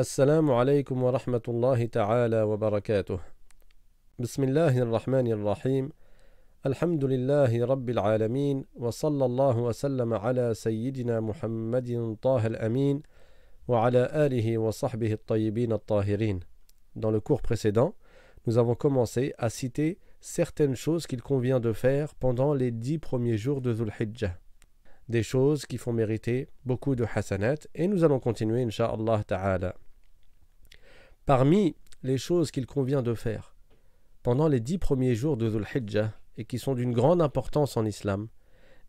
السلام عليكم ورحمة الله تعالى وبركاته بسم الله الرحمن الرحيم الحمد لله رب العالمين وصلى الله وسلم على سيدنا محمد طه الأمين وعلى آله وصحبه الطيبين الطاهرين Dans le cours précédent, nous avons commencé à citer certaines choses qu'il convient de faire pendant les dix premiers jours de Dhul Hijjah. Des choses qui font mériter beaucoup de hasanat et nous allons continuer, Inch'Allah Ta'ala. Parmi les choses qu'il convient de faire pendant les dix premiers jours de Dhul et qui sont d'une grande importance en islam,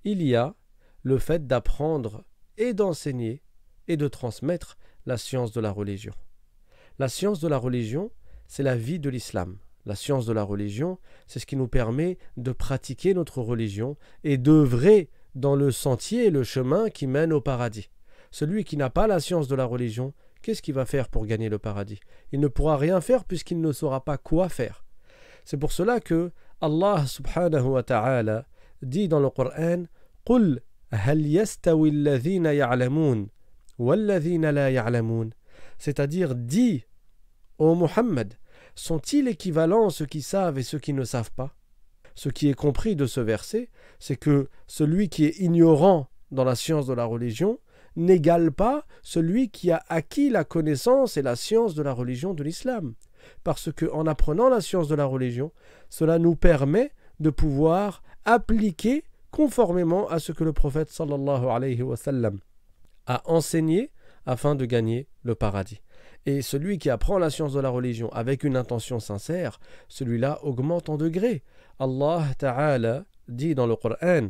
il y a le fait d'apprendre et d'enseigner et de transmettre la science de la religion. La science de la religion, c'est la vie de l'islam. La science de la religion, c'est ce qui nous permet de pratiquer notre religion et d'œuvrer dans le sentier, et le chemin qui mène au paradis. Celui qui n'a pas la science de la religion, qu'est-ce qu'il va faire pour gagner le paradis Il ne pourra rien faire puisqu'il ne saura pas quoi faire. C'est pour cela que Allah subhanahu wa ta'ala dit dans le Coran C'est-à-dire, dit Ô Mohammed, sont-ils équivalents ceux qui savent et ceux qui ne savent pas Ce qui est compris de ce verset, c'est que celui qui est ignorant dans la science de la religion, n'égale pas celui qui a acquis la connaissance et la science de la religion de l'islam. Parce que en apprenant la science de la religion, cela nous permet de pouvoir appliquer conformément à ce que le prophète alayhi wa sallam a enseigné afin de gagner le paradis. Et celui qui apprend la science de la religion avec une intention sincère, celui-là augmente en degré. Allah Ta'ala dit dans le Coran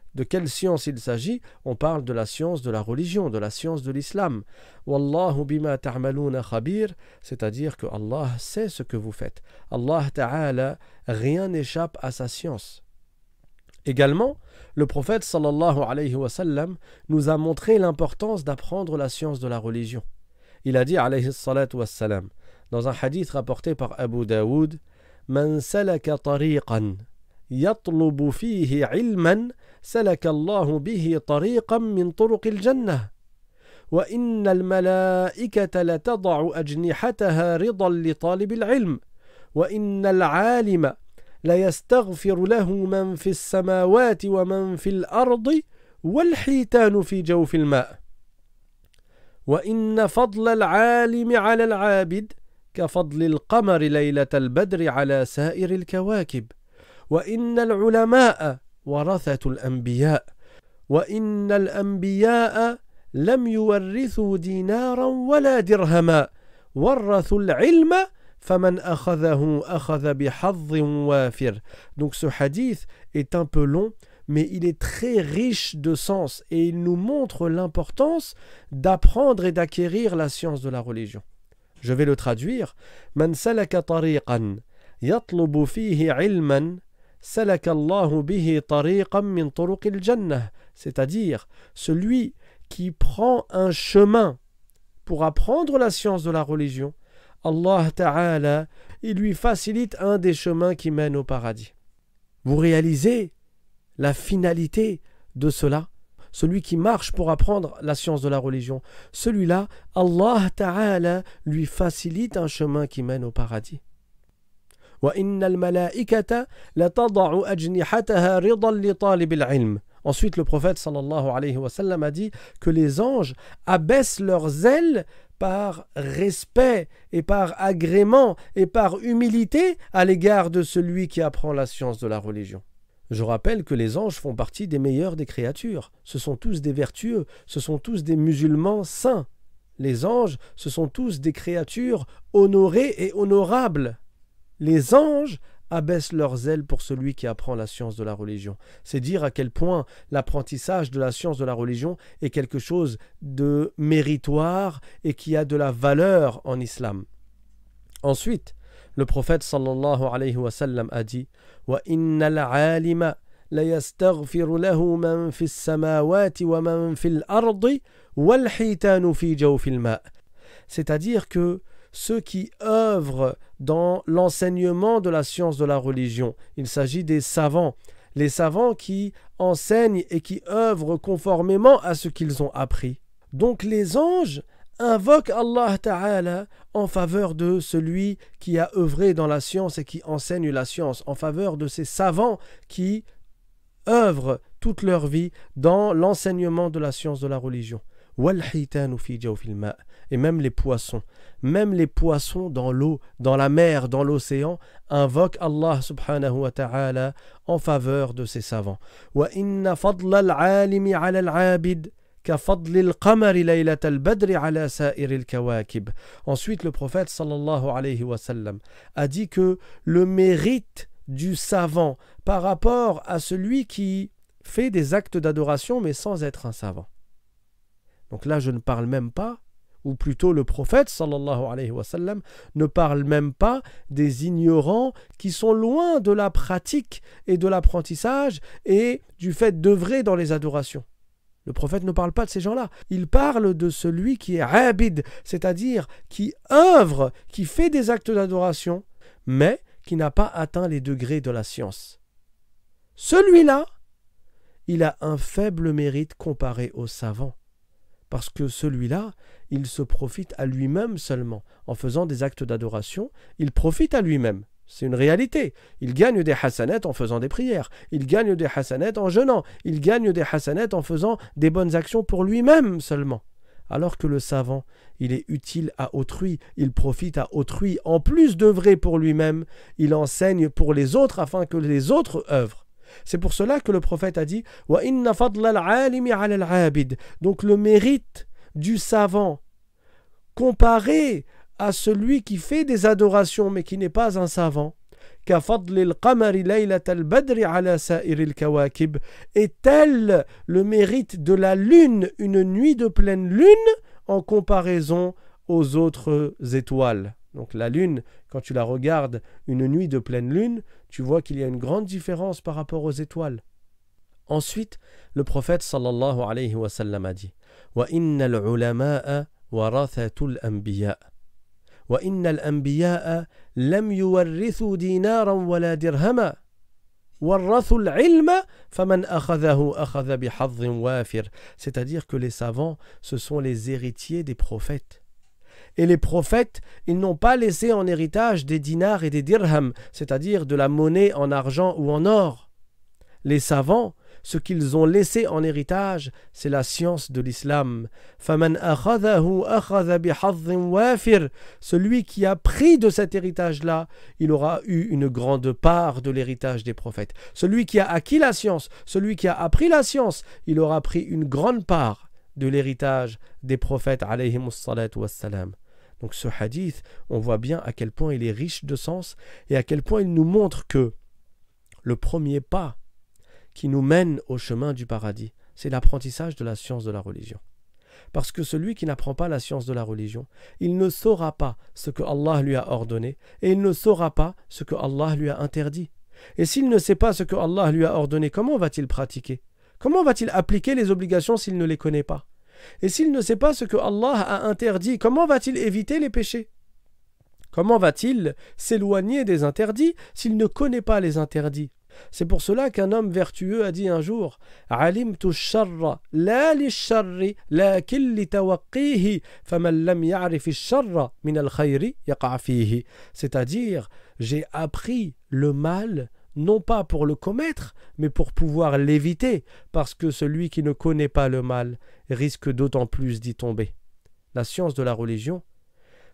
De quelle science il s'agit On parle de la science de la religion, de la science de l'islam. Wallahu bima ta'maluna khabir, c'est-à-dire que Allah sait ce que vous faites. Allah Ta'ala, rien n'échappe à sa science. Également, le prophète sallallahu alayhi wa sallam nous a montré l'importance d'apprendre la science de la religion. Il a dit alayhi salatu wa sallam, dans un hadith rapporté par Abu Daoud, Man salaka tariqan يطلب فيه علما سلك الله به طريقا من طرق الجنة وإن الملائكة لتضع أجنحتها رضا لطالب العلم وإن العالم ليستغفر له من في السماوات ومن في الأرض والحيتان في جوف الماء وإن فضل العالم على العابد كفضل القمر ليلة البدر على سائر الكواكب وإن العلماء ورثة الأنبياء وإن الأنبياء لم يورثوا دينارا ولا درهما ورثوا العلم فمن أخذه أخذ بحظ وافر Donc ce hadith est un peu long mais il est très riche de sens et il nous montre l'importance d'apprendre et d'acquérir la science de la religion. Je vais le traduire. من سلك طريقا يطلب فيه علما c'est-à-dire celui qui prend un chemin pour apprendre la science de la religion, Allah Ta'ala, il lui facilite un des chemins qui mènent au paradis. Vous réalisez la finalité de cela Celui qui marche pour apprendre la science de la religion, celui-là, Allah Ta'ala lui facilite un chemin qui mène au paradis. Ensuite, le prophète alayhi wa sallam a dit que les anges abaissent leurs ailes par respect et par agrément et par humilité à l'égard de celui qui apprend la science de la religion. Je rappelle que les anges font partie des meilleurs des créatures. Ce sont tous des vertueux, ce sont tous des musulmans saints. Les anges, ce sont tous des créatures honorées et honorables les anges abaissent leurs ailes pour celui qui apprend la science de la religion. C'est dire à quel point l'apprentissage de la science de la religion est quelque chose de méritoire et qui a de la valeur en islam. Ensuite, le prophète sallallahu alayhi wa sallam a dit Wa c'est-à-dire que ceux qui œuvrent dans l'enseignement de la science de la religion. Il s'agit des savants. Les savants qui enseignent et qui œuvrent conformément à ce qu'ils ont appris. Donc les anges invoquent Allah Ta'ala en faveur de celui qui a œuvré dans la science et qui enseigne la science, en faveur de ces savants qui œuvrent toute leur vie dans l'enseignement de la science de la religion et même les poissons. Même les poissons dans l'eau, dans la mer, dans l'océan, invoquent Allah subhanahu wa ta'ala en faveur de ses savants. Ensuite, le prophète sallallahu alayhi wa sallam a dit que le mérite du savant par rapport à celui qui fait des actes d'adoration mais sans être un savant. Donc là, je ne parle même pas ou plutôt le prophète sallallahu ne parle même pas des ignorants qui sont loin de la pratique et de l'apprentissage et du fait d'œuvrer dans les adorations. Le prophète ne parle pas de ces gens-là. Il parle de celui qui est abid, c'est-à-dire qui œuvre, qui fait des actes d'adoration, mais qui n'a pas atteint les degrés de la science. Celui-là, il a un faible mérite comparé aux savants parce que celui-là, il se profite à lui-même seulement. En faisant des actes d'adoration, il profite à lui-même. C'est une réalité. Il gagne des hasanettes en faisant des prières. Il gagne des hasanettes en jeûnant. Il gagne des hasanettes en faisant des bonnes actions pour lui-même seulement. Alors que le savant, il est utile à autrui, il profite à autrui, en plus d'œuvrer pour lui-même, il enseigne pour les autres afin que les autres œuvrent. C'est pour cela que le prophète a dit Wa inna Donc le mérite du savant comparé à celui qui fait des adorations mais qui n'est pas un savant est tel le mérite de la lune une nuit de pleine lune en comparaison aux autres étoiles donc la Lune, quand tu la regardes une nuit de pleine Lune, tu vois qu'il y a une grande différence par rapport aux étoiles. Ensuite, le prophète sallallahu alayhi wa sallam a dit Wa lam wala dirhama. C'est-à-dire que les savants, ce sont les héritiers des prophètes et les prophètes, ils n'ont pas laissé en héritage des dinars et des dirhams, c'est-à-dire de la monnaie en argent ou en or. Les savants, ce qu'ils ont laissé en héritage, c'est la science de l'islam. Celui qui a pris de cet héritage-là, il aura eu une grande part de l'héritage des prophètes. Celui qui a acquis la science, celui qui a appris la science, il aura pris une grande part de l'héritage des prophètes. Donc ce hadith, on voit bien à quel point il est riche de sens et à quel point il nous montre que le premier pas qui nous mène au chemin du paradis, c'est l'apprentissage de la science de la religion. Parce que celui qui n'apprend pas la science de la religion, il ne saura pas ce que Allah lui a ordonné et il ne saura pas ce que Allah lui a interdit. Et s'il ne sait pas ce que Allah lui a ordonné, comment va-t-il pratiquer Comment va-t-il appliquer les obligations s'il ne les connaît pas et s'il ne sait pas ce que Allah a interdit, comment va-t-il éviter les péchés Comment va-t-il s'éloigner des interdits s'il ne connaît pas les interdits C'est pour cela qu'un homme vertueux a dit un jour C'est-à-dire j'ai appris le mal non pas pour le commettre, mais pour pouvoir l'éviter, parce que celui qui ne connaît pas le mal risque d'autant plus d'y tomber. La science de la religion,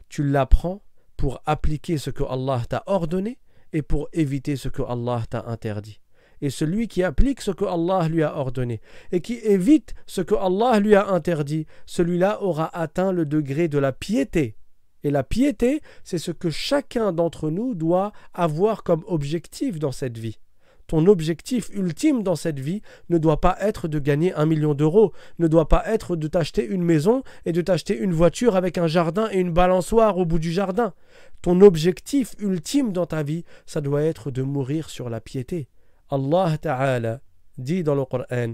tu l'apprends pour appliquer ce que Allah t'a ordonné et pour éviter ce que Allah t'a interdit. Et celui qui applique ce que Allah lui a ordonné et qui évite ce que Allah lui a interdit, celui-là aura atteint le degré de la piété et la piété, c'est ce que chacun d'entre nous doit avoir comme objectif dans cette vie. Ton objectif ultime dans cette vie ne doit pas être de gagner un million d'euros, ne doit pas être de t'acheter une maison et de t'acheter une voiture avec un jardin et une balançoire au bout du jardin. Ton objectif ultime dans ta vie, ça doit être de mourir sur la piété. Allah Ta'ala dit dans le Coran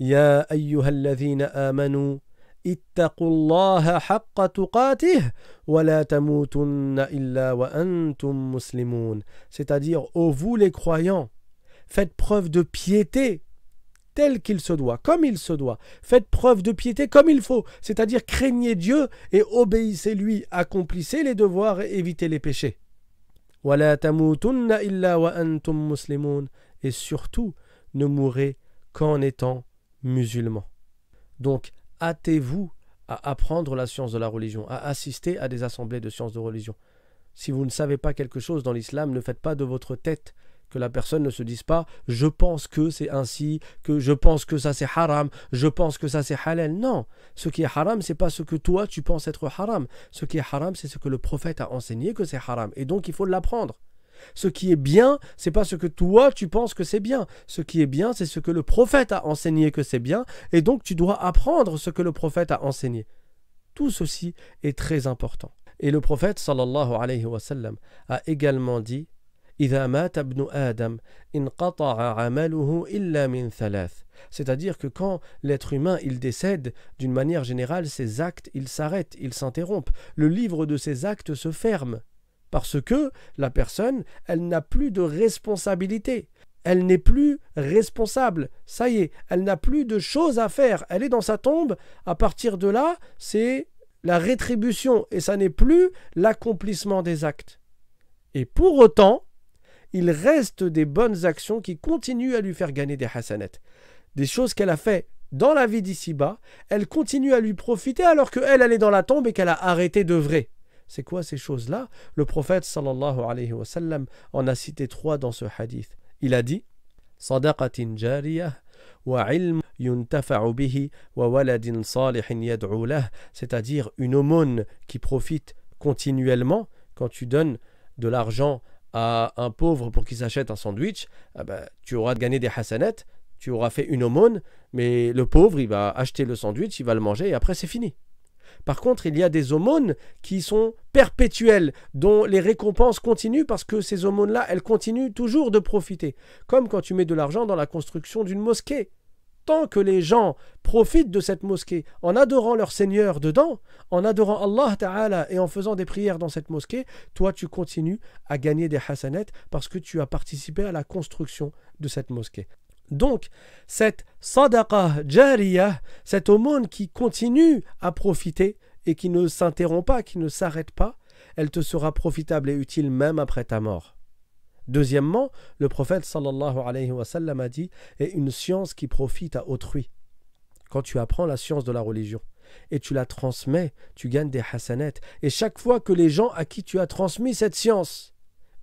Ya ayyuhalladhina amanu c'est-à-dire ô vous les croyants faites preuve de piété tel qu'il se doit, comme il se doit. Faites preuve de piété comme il faut, c'est-à-dire craignez Dieu et obéissez-lui, accomplissez les devoirs et évitez les péchés. Et surtout, ne mourrez qu'en étant musulmans. Donc, hâtez-vous à apprendre la science de la religion, à assister à des assemblées de sciences de religion. Si vous ne savez pas quelque chose dans l'islam, ne faites pas de votre tête que la personne ne se dise pas je pense que c'est ainsi, que je pense que ça c'est haram, je pense que ça c'est halal. Non, ce qui est haram, c'est pas ce que toi tu penses être haram. Ce qui est haram, c'est ce que le prophète a enseigné que c'est haram. Et donc il faut l'apprendre. Ce qui est bien, c'est pas ce que toi tu penses que c'est bien. Ce qui est bien, c'est ce que le prophète a enseigné que c'est bien, et donc tu dois apprendre ce que le prophète a enseigné. Tout ceci est très important. Et le prophète sallallahu alayhi wa sallam a également dit c'est-à-dire que quand l'être humain il décède, d'une manière générale, ses actes ils s'arrêtent, ils s'interrompent. Le livre de ses actes se ferme parce que la personne, elle n'a plus de responsabilité. Elle n'est plus responsable. Ça y est, elle n'a plus de choses à faire. Elle est dans sa tombe. À partir de là, c'est la rétribution et ça n'est plus l'accomplissement des actes. Et pour autant, il reste des bonnes actions qui continuent à lui faire gagner des hassanettes, Des choses qu'elle a fait dans la vie d'ici-bas, elle continue à lui profiter alors qu'elle, elle est dans la tombe et qu'elle a arrêté de vrai. C'est quoi ces choses-là Le prophète sallallahu alayhi wa sallam en a cité trois dans ce hadith. Il a dit Sadaqatin jariyah wa ilm yuntafa'u wa waladin salihin yad'u c'est-à-dire une aumône qui profite continuellement quand tu donnes de l'argent à un pauvre pour qu'il s'achète un sandwich, ah ben, tu auras gagné des hasanettes, tu auras fait une aumône, mais le pauvre, il va acheter le sandwich, il va le manger et après c'est fini. Par contre, il y a des aumônes qui sont perpétuelles, dont les récompenses continuent parce que ces aumônes-là, elles continuent toujours de profiter. Comme quand tu mets de l'argent dans la construction d'une mosquée. Tant que les gens profitent de cette mosquée en adorant leur Seigneur dedans, en adorant Allah Ta'ala et en faisant des prières dans cette mosquée, toi tu continues à gagner des hasanettes parce que tu as participé à la construction de cette mosquée. Donc, cette sadaqa jariyah, cette aumône qui continue à profiter et qui ne s'interrompt pas, qui ne s'arrête pas, elle te sera profitable et utile même après ta mort. Deuxièmement, le prophète sallallahu alayhi wa sallam a dit est une science qui profite à autrui. Quand tu apprends la science de la religion et tu la transmets, tu gagnes des hasanettes. Et chaque fois que les gens à qui tu as transmis cette science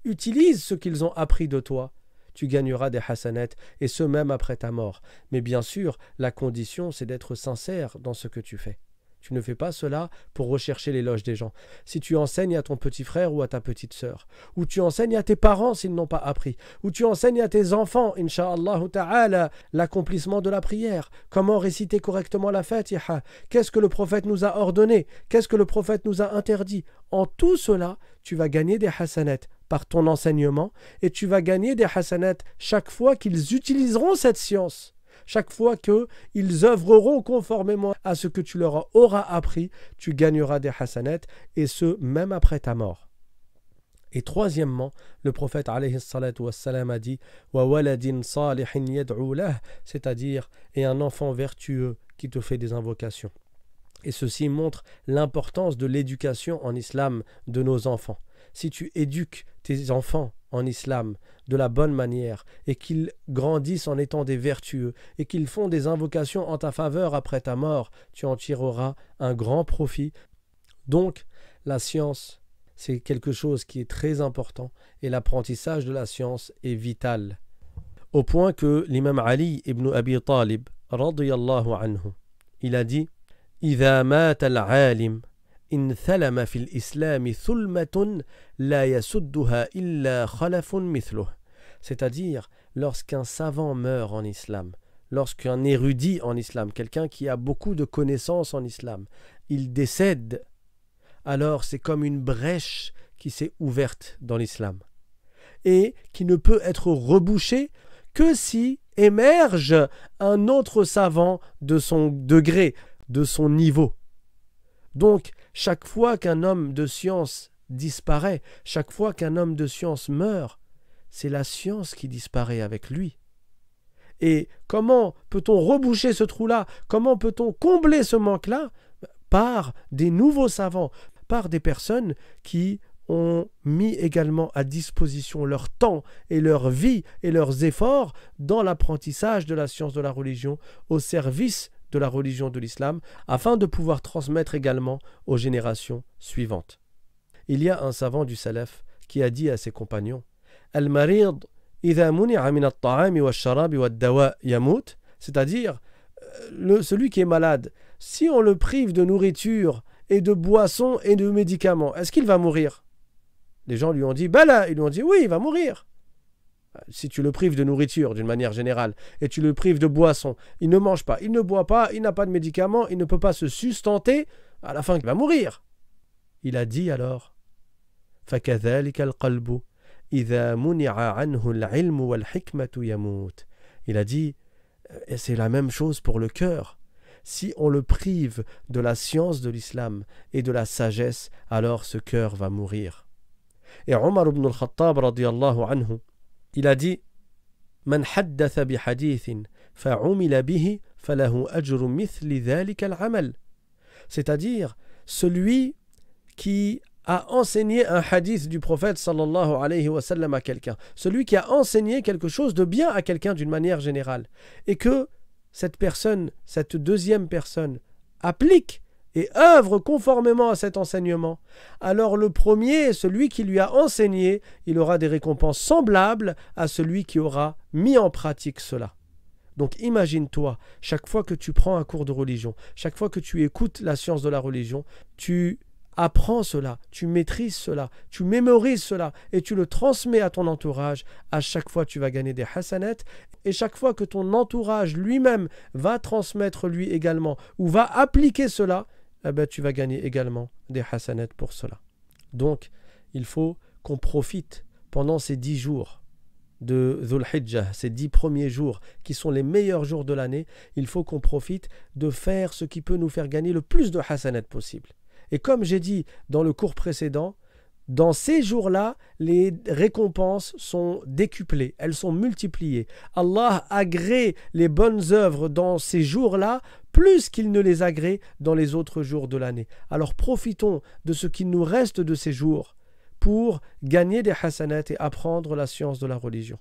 utilisent ce qu'ils ont appris de toi, tu gagneras des hasanettes, et ce même après ta mort. Mais bien sûr, la condition, c'est d'être sincère dans ce que tu fais. Tu ne fais pas cela pour rechercher l'éloge des gens. Si tu enseignes à ton petit frère ou à ta petite sœur, ou tu enseignes à tes parents s'ils n'ont pas appris, ou tu enseignes à tes enfants, inshallah ta'ala, l'accomplissement de la prière, comment réciter correctement la fatiha, qu'est-ce que le prophète nous a ordonné, qu'est-ce que le prophète nous a interdit. En tout cela, tu vas gagner des hasanettes par ton enseignement, et tu vas gagner des hassanets chaque fois qu'ils utiliseront cette science, chaque fois qu'ils œuvreront conformément à ce que tu leur auras appris, tu gagneras des hassanets et ce, même après ta mort. Et troisièmement, le prophète a dit c'est-à-dire et un enfant vertueux qui te fait des invocations. Et ceci montre l'importance de l'éducation en islam de nos enfants si tu éduques tes enfants en islam de la bonne manière et qu'ils grandissent en étant des vertueux et qu'ils font des invocations en ta faveur après ta mort, tu en tireras un grand profit. Donc, la science, c'est quelque chose qui est très important et l'apprentissage de la science est vital. Au point que l'imam Ali ibn Abi Talib, anhu, il a dit « إذا مات العالم c'est-à-dire lorsqu'un savant meurt en islam lorsqu'un érudit en islam quelqu'un qui a beaucoup de connaissances en islam il décède alors c'est comme une brèche qui s'est ouverte dans l'islam et qui ne peut être rebouchée que si émerge un autre savant de son degré, de son niveau. Donc, chaque fois qu'un homme de science disparaît, chaque fois qu'un homme de science meurt, c'est la science qui disparaît avec lui. Et comment peut-on reboucher ce trou-là Comment peut-on combler ce manque-là Par des nouveaux savants, par des personnes qui ont mis également à disposition leur temps et leur vie et leurs efforts dans l'apprentissage de la science de la religion au service de la religion de l'islam afin de pouvoir transmettre également aux générations suivantes. Il y a un savant du Salaf qui a dit à ses compagnons cest c'est-à-dire euh, celui qui est malade, si on le prive de nourriture et de boissons et de médicaments, est-ce qu'il va mourir Les gens lui ont dit Bala, ils lui ont dit Oui, il va mourir si tu le prives de nourriture d'une manière générale et tu le prives de boisson, il ne mange pas, il ne boit pas, il n'a pas de médicaments, il ne peut pas se sustenter, à la fin il va mourir. Il a dit alors Il a dit c'est la même chose pour le cœur. Si on le prive de la science de l'islam et de la sagesse, alors ce cœur va mourir. Et Omar ibn al-Khattab anhu il a dit cest C'est-à-dire, celui qui a enseigné un hadith du prophète sallallahu alayhi wa sallam à quelqu'un, celui qui a enseigné quelque chose de bien à quelqu'un d'une manière générale, et que cette personne, cette deuxième personne, applique et œuvre conformément à cet enseignement, alors le premier, celui qui lui a enseigné, il aura des récompenses semblables à celui qui aura mis en pratique cela. Donc imagine-toi, chaque fois que tu prends un cours de religion, chaque fois que tu écoutes la science de la religion, tu apprends cela, tu maîtrises cela, tu mémorises cela et tu le transmets à ton entourage. À chaque fois, tu vas gagner des hasanettes et chaque fois que ton entourage lui-même va transmettre lui également ou va appliquer cela, ah ben, tu vas gagner également des hasanets pour cela. Donc, il faut qu'on profite pendant ces dix jours de Dhul Hijjah, ces dix premiers jours qui sont les meilleurs jours de l'année, il faut qu'on profite de faire ce qui peut nous faire gagner le plus de hasanat possible. Et comme j'ai dit dans le cours précédent, dans ces jours-là, les récompenses sont décuplées, elles sont multipliées. Allah agrée les bonnes œuvres dans ces jours-là plus qu'il ne les agrée dans les autres jours de l'année. Alors profitons de ce qu'il nous reste de ces jours pour gagner des hasanats et apprendre la science de la religion.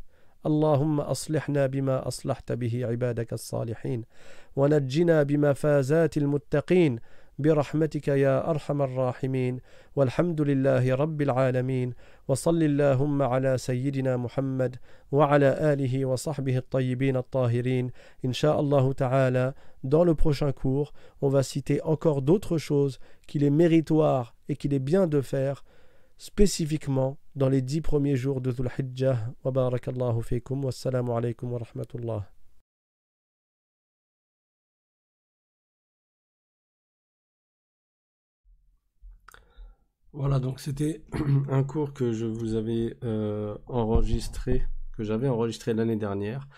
برحمتك يا أرحم الراحمين والحمد لله رب العالمين وصل اللهم على سيدنا محمد وعلى آله وصحبه الطيبين الطاهرين إن شاء الله تعالى Dans le prochain cours, on va citer encore d'autres choses qu'il est méritoire et qu'il est bien de faire spécifiquement dans les dix premiers jours de Dhul Hijjah. Wa barakallahu فيكم والسلام عليكم alaykum wa rahmatullah. Voilà, donc c'était un cours que je vous avais euh, enregistré, que j'avais enregistré l'année dernière,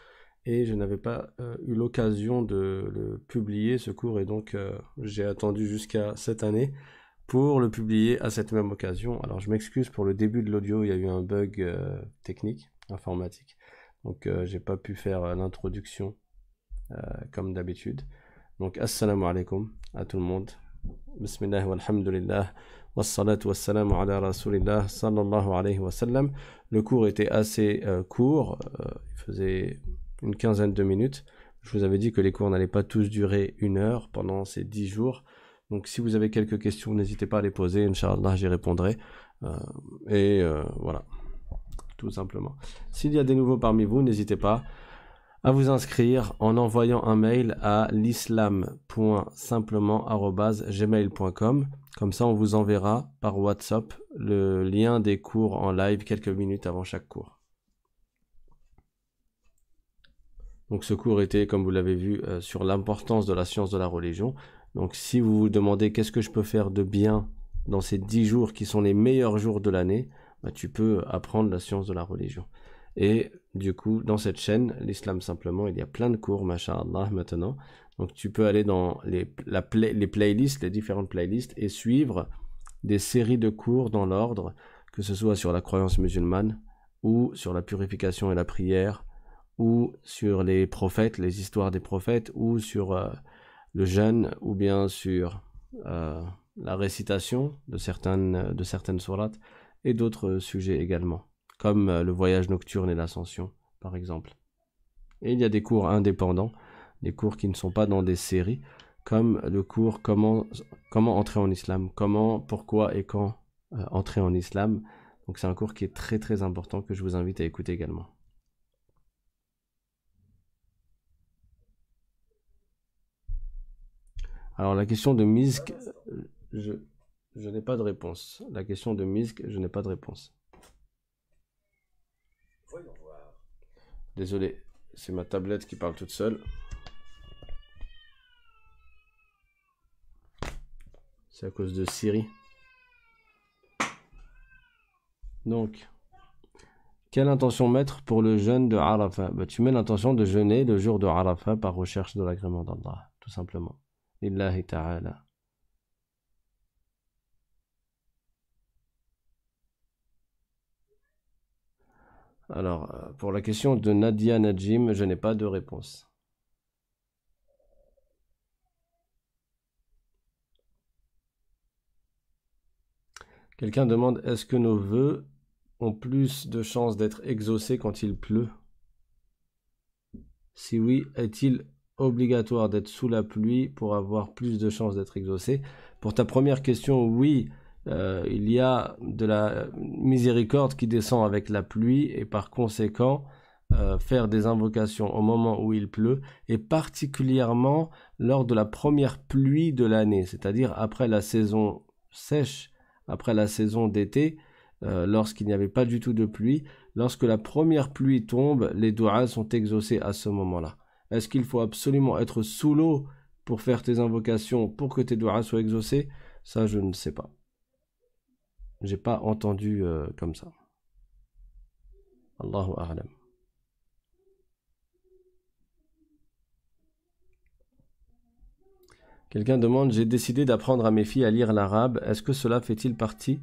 et je n'avais pas euh, eu l'occasion de le publier, ce cours, et donc euh, j'ai attendu jusqu'à cette année pour le publier à cette même occasion. Alors je m'excuse pour le début de l'audio, il y a eu un bug technique, informatique, donc j'ai pas pu faire l'introduction comme d'habitude. Donc assalamu alaikum à tout le monde. Bismillah le cours était assez euh, court, euh, il faisait une quinzaine de minutes. Je vous avais dit que les cours n'allaient pas tous durer une heure pendant ces dix jours. Donc si vous avez quelques questions, n'hésitez pas à les poser, Inch'Allah, j'y répondrai. Euh, et voilà, tout simplement. S'il y a des nouveaux parmi vous, n'hésitez pas à vous inscrire en envoyant un mail à l'islam.simplement.gmail.com comme ça, on vous enverra par WhatsApp le lien des cours en live quelques minutes avant chaque cours. Donc ce cours était, comme vous l'avez vu, euh, sur l'importance de la science de la religion. Donc si vous vous demandez qu'est-ce que je peux faire de bien dans ces 10 jours qui sont les meilleurs jours de l'année, bah, tu peux apprendre la science de la religion. Et du coup, dans cette chaîne, l'islam simplement, il y a plein de cours, machallah, maintenant. Donc tu peux aller dans les, playlists, les différentes playlists, et suivre des séries de cours dans l'ordre, que ce soit sur la croyance musulmane, ou sur la purification et la prière, ou sur les prophètes, les histoires des prophètes, ou sur euh, le jeûne, ou bien sur euh, la récitation de certaines, de certaines et d'autres sujets également, comme euh, le voyage nocturne et l'ascension, par exemple. Et il y a des cours indépendants des cours qui ne sont pas dans des séries, comme le cours comment, comment entrer en islam, comment, pourquoi et quand euh, entrer en islam. Donc c'est un cours qui est très très important que je vous invite à écouter également. Alors la question de Misk, euh, je, n'ai pas de réponse. La question de Misk, je n'ai pas de réponse. Désolé, c'est ma tablette qui parle toute seule. C'est à cause de Siri. Donc, quelle intention mettre pour le jeûne de Arafat bah, Tu mets l'intention de jeûner le jour de Arafat par recherche de l'agrément d'Allah, tout simplement. Lillahi ta'ala. Alors, euh, pour la question de Nadia Najim, je n'ai pas de réponse. Quelqu'un demande est-ce que nos vœux ont plus de chances d'être exaucés quand il pleut Si oui, est-il obligatoire d'être sous la pluie pour avoir plus de chances d'être exaucé Pour ta première question, oui, euh, il y a de la miséricorde qui descend avec la pluie et par conséquent, euh, faire des invocations au moment où il pleut et particulièrement lors de la première pluie de l'année, c'est-à-dire après la saison sèche après la saison d'été, euh, lorsqu'il n'y avait pas du tout de pluie. Lorsque la première pluie tombe, les doigts sont exaucés à ce moment-là. Est-ce qu'il faut absolument être sous l'eau pour faire tes invocations, pour que tes doigts soient exaucés Ça, je ne sais pas. J'ai pas entendu euh, comme ça. Allahu a'lam. Quelqu'un demande J'ai décidé d'apprendre à mes filles à lire l'arabe. Est-ce que cela fait-il partie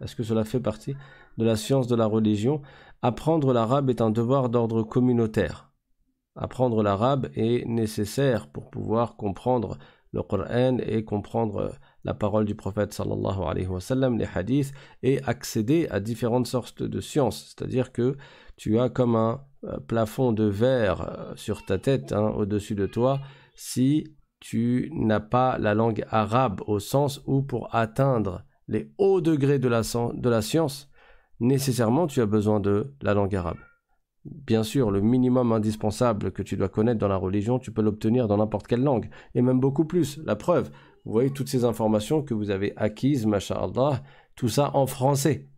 Est-ce que cela fait partie de la science de la religion Apprendre l'arabe est un devoir d'ordre communautaire. Apprendre l'arabe est nécessaire pour pouvoir comprendre le Coran et comprendre la parole du prophète sallallahu alayhi wa les hadiths, et accéder à différentes sortes de sciences. C'est-à-dire que tu as comme un euh, plafond de verre euh, sur ta tête, hein, au-dessus de toi, si tu n'as pas la langue arabe au sens où pour atteindre les hauts degrés de la, science, nécessairement tu as besoin de la langue arabe. Bien sûr, le minimum indispensable que tu dois connaître dans la religion, tu peux l'obtenir dans n'importe quelle langue, et même beaucoup plus. La preuve, vous voyez toutes ces informations que vous avez acquises, mashallah, tout ça en français.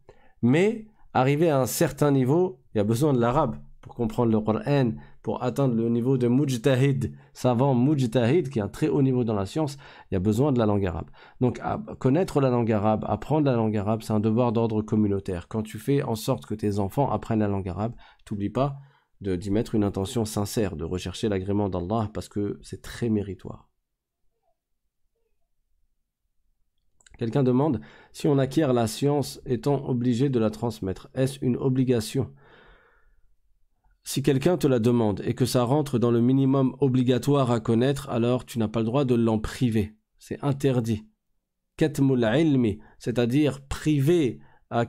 Mais, arriver à un certain niveau, il y a besoin de l'arabe pour comprendre le Coran, pour atteindre le niveau de mujtahid, savant mujtahid, qui est un très haut niveau dans la science, il y a besoin de la langue arabe. Donc connaître la langue arabe, apprendre la langue arabe, c'est un devoir d'ordre communautaire. Quand tu fais en sorte que tes enfants apprennent la langue arabe, t'oublie pas d'y mettre une intention sincère, de rechercher l'agrément d'Allah, parce que c'est très méritoire. Quelqu'un demande, si on acquiert la science, étant obligé de la transmettre Est-ce une obligation si quelqu'un te la demande et que ça rentre dans le minimum obligatoire à connaître, alors tu n'as pas le droit de l'en priver. C'est interdit. Katmul ilmi, c'est-à-dire priver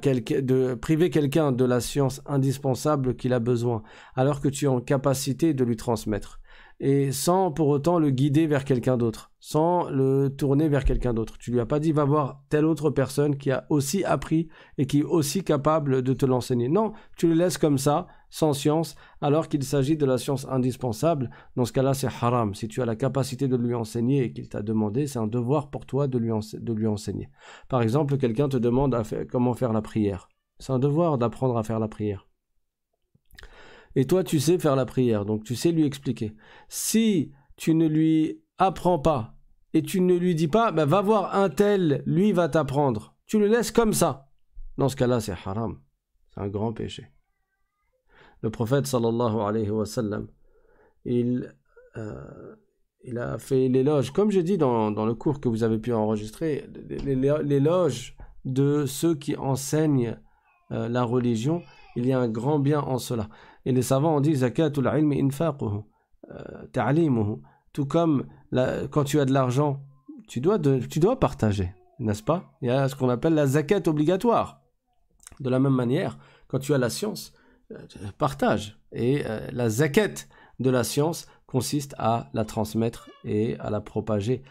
quelqu'un de priver quelqu'un de la science indispensable qu'il a besoin, alors que tu es en capacité de lui transmettre, et sans pour autant le guider vers quelqu'un d'autre, sans le tourner vers quelqu'un d'autre. Tu lui as pas dit va voir telle autre personne qui a aussi appris et qui est aussi capable de te l'enseigner. Non, tu le laisses comme ça sans science, alors qu'il s'agit de la science indispensable. Dans ce cas-là, c'est haram. Si tu as la capacité de lui enseigner et qu'il t'a demandé, c'est un devoir pour toi de lui, enseigner. Par exemple, quelqu'un te demande comment faire la prière. C'est un devoir d'apprendre à faire la prière. Et toi, tu sais faire la prière, donc tu sais lui expliquer. Si tu ne lui apprends pas et tu ne lui dis pas, bah, va voir un tel, lui va t'apprendre. Tu le laisses comme ça. Dans ce cas-là, c'est haram. C'est un grand péché le prophète sallallahu alayhi wa sallam. Il, euh, il a fait l'éloge, comme j'ai dit dans, le cours que vous avez pu enregistrer, l'éloge de ceux qui enseignent euh, la religion. Il y a un grand bien en cela. Et les savants ont dit Zakatul ilmi infaquhu, euh, ta'limuhu. Tout comme la, quand tu as de l'argent, tu dois, tu dois partager, n'est-ce pas Il y a ce qu'on appelle la zakat obligatoire. De la même manière, quand tu as la science, euh, partage. Et euh, la zaquette de la science consiste à la transmettre et à la propager.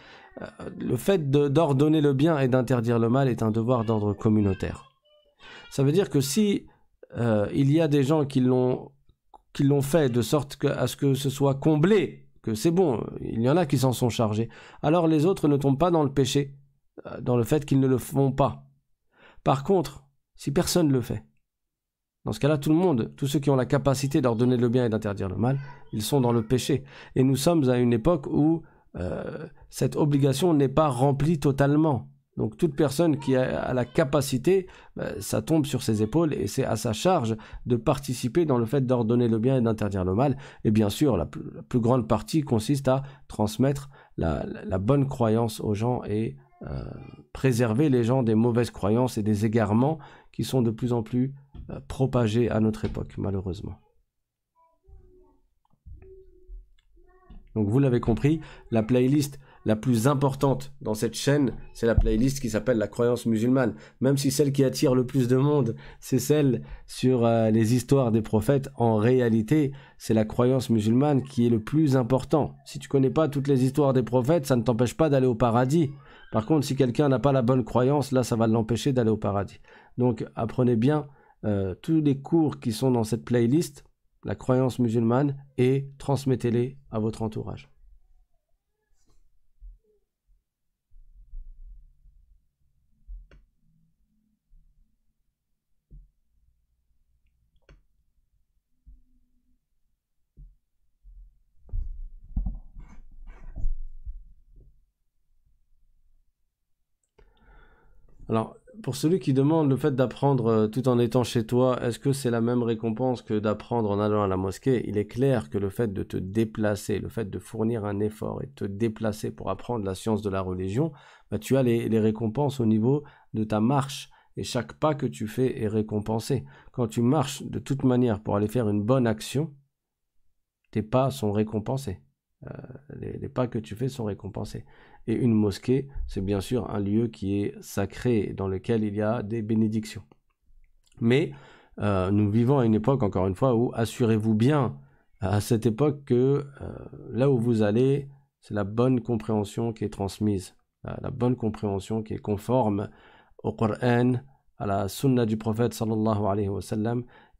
Euh, le fait d'ordonner le bien et d'interdire le mal est un devoir d'ordre communautaire. Ça veut dire que si il y a des gens qui l'ont qui l'ont fait de sorte que, à ce que ce soit comblé, que c'est bon, il y en a qui s'en sont chargés. Alors les autres ne tombent pas dans le péché, dans le fait qu'ils ne le font pas. Par contre, si personne ne le fait, dans ce cas-là, tout le monde, tous ceux qui ont la capacité d'ordonner le bien et d'interdire le mal, ils sont dans le péché. Et nous sommes à une époque où euh, cette obligation n'est pas remplie totalement. Donc toute personne qui a, la capacité, bah, ça tombe sur ses épaules et c'est à sa charge de participer dans le fait d'ordonner le bien et d'interdire le mal. Et bien sûr, la, plus grande partie consiste à transmettre la, bonne croyance aux gens et euh, préserver les gens des mauvaises croyances et des égarements qui sont de plus en plus euh, propagé à notre époque, malheureusement. Donc vous l'avez compris, la playlist la plus importante dans cette chaîne, c'est la playlist qui s'appelle la croyance musulmane. Même si celle qui attire le plus de monde, c'est celle sur euh, les histoires des prophètes, en réalité, c'est la croyance musulmane qui est le plus important. Si tu connais pas toutes les histoires des prophètes, ça ne t'empêche pas d'aller au paradis. Par contre, si quelqu'un n'a pas la bonne croyance, là, ça va l'empêcher d'aller au paradis. Donc apprenez bien euh, tous les cours qui sont dans cette playlist, la croyance musulmane, et transmettez-les à votre entourage. Alors, pour celui qui demande le fait d'apprendre euh, tout en étant chez toi, est-ce que c'est la même récompense que d'apprendre en allant à la mosquée Il est clair que le fait de te déplacer, le fait de fournir un effort et de te déplacer pour apprendre la science de la religion, bah, tu as les, récompenses au niveau de ta marche. Et chaque pas que tu fais est récompensé. Quand tu marches de toute manière pour aller faire une bonne action, tes pas sont récompensés. Euh, les, pas que tu fais sont récompensés. Et une mosquée, c'est bien sûr un lieu qui est sacré, dans lequel il y a des bénédictions. Mais euh, nous vivons à une époque, encore une fois, où assurez-vous bien à cette époque que euh, là où vous allez, c'est la bonne compréhension qui est transmise, la bonne compréhension qui est conforme au Coran, à la sunna du prophète sallallahu alayhi wa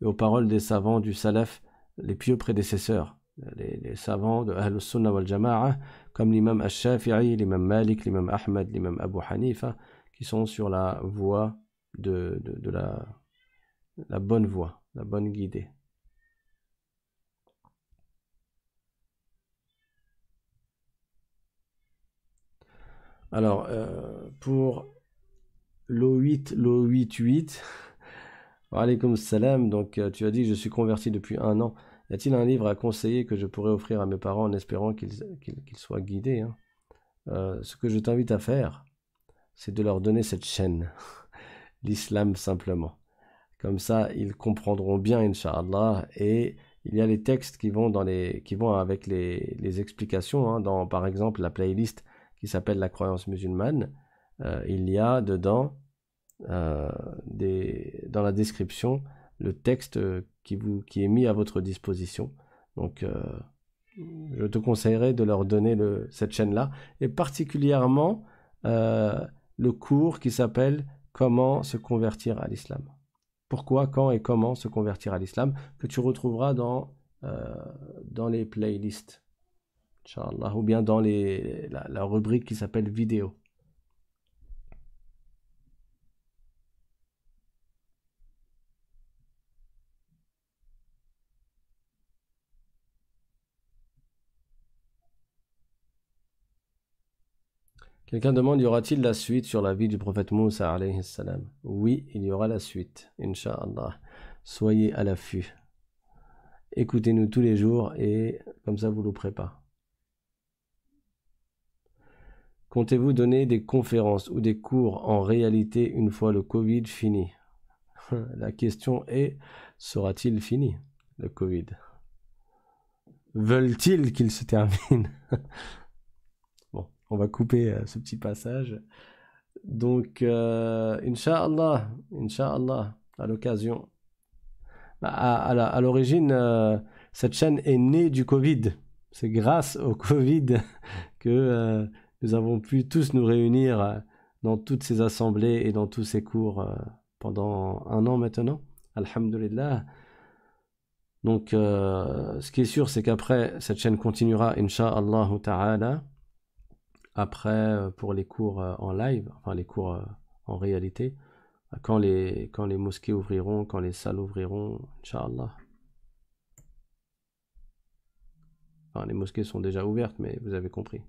et aux paroles des savants du salaf, les pieux prédécesseurs les, savants de al Sunnah wal jamaah comme l'imam al shafii l'imam Malik, l'imam Ahmed, l'imam Abu Hanifa, qui sont sur la voie de, la, la bonne voie, la bonne guidée. Alors, euh, pour l'O8, 88 8 alaykoum salam, donc euh, tu as dit je suis converti depuis un an. Y a-t-il un livre à conseiller que je pourrais offrir à mes parents en espérant qu'ils soient guidés hein euh, Ce que je t'invite à faire, c'est de leur donner cette chaîne, l'islam simplement. Comme ça, ils comprendront bien, Inch'Allah, et il y a les textes qui vont, avec les, explications, hein. dans par exemple la playlist qui s'appelle La croyance musulmane. Euh, il y a dedans, euh, dans la description, le texte euh, qui, vous, qui est mis à votre disposition. Donc, euh, je te conseillerais de leur donner cette chaîne-là, et particulièrement euh, le cours qui s'appelle Comment se convertir à l'islam. Pourquoi, quand et comment se convertir à l'islam, que tu retrouveras dans, dans les playlists, ou bien dans les, la rubrique qui s'appelle Vidéo. Quelqu'un demande, y aura-t-il la suite sur la vie du prophète Moussa alayhi salam Oui, il y aura la suite, inshallah. Soyez à l'affût. Écoutez-nous tous les jours et comme ça vous nous préparez. Comptez-vous donner des conférences ou des cours en réalité une fois le Covid fini La question est, sera-t-il fini le Covid Veulent-ils qu'il se termine on va couper euh, ce petit passage. Donc, euh, inshaAllah, Inch'Allah, à l'occasion. Bah, à, l'origine, euh, cette chaîne est née du Covid. C'est grâce au Covid que nous avons pu tous nous réunir dans toutes ces assemblées et dans tous ces cours pendant un an maintenant. Alhamdulillah. Donc, ce qui est sûr, c'est qu'après, cette chaîne continuera, Inch'Allah ta'ala. Après, euh, pour les cours euh, en live, enfin les cours euh, en réalité, quand les, quand les mosquées ouvriront, quand les salles ouvriront, Inch'Allah. les mosquées sont déjà ouvertes, mais vous avez compris.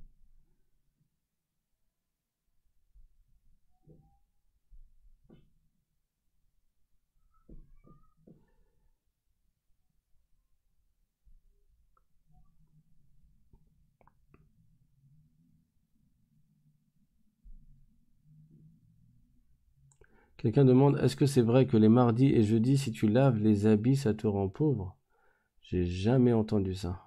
Quelqu'un demande Est-ce que c'est vrai que les mardis et jeudis, si tu laves les habits, ça te rend pauvre J'ai jamais entendu ça.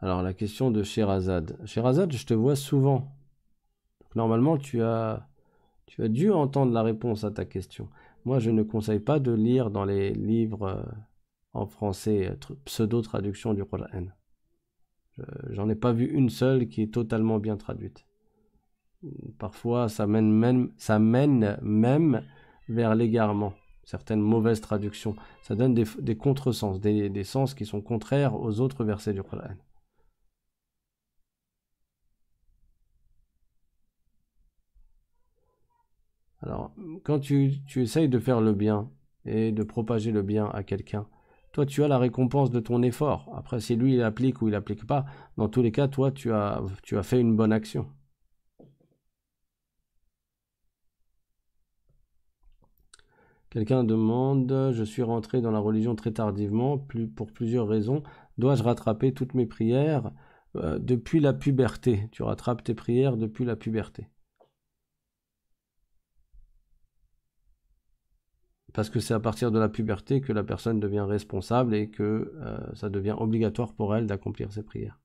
Alors, la question de Sherazade. Sherazade, je te vois souvent. normalement, tu as, tu as dû entendre la réponse à ta question. Moi, je ne conseille pas de lire dans les livres euh, en français euh, pseudo-traduction du Coran. Euh, j'en ai pas vu une seule qui est totalement bien traduite. Parfois, ça mène même, ça mène même vers l'égarement, certaines mauvaises traductions. Ça donne des, contresens, des, sens qui sont contraires aux autres versets du Coran. Alors, quand tu essayes de faire le bien et de propager le bien à quelqu'un, toi tu as la récompense de ton effort. Après, si lui il applique ou il n'applique pas, dans tous les cas, toi tu as, tu as fait une bonne action. Quelqu'un demande Je suis rentré dans la religion très tardivement, plus, pour plusieurs raisons. Dois-je rattraper toutes mes prières euh, depuis la puberté Tu rattrapes tes prières depuis la puberté. parce que c'est à partir de la puberté que la personne devient responsable et que euh, ça devient obligatoire pour elle d'accomplir ses prières.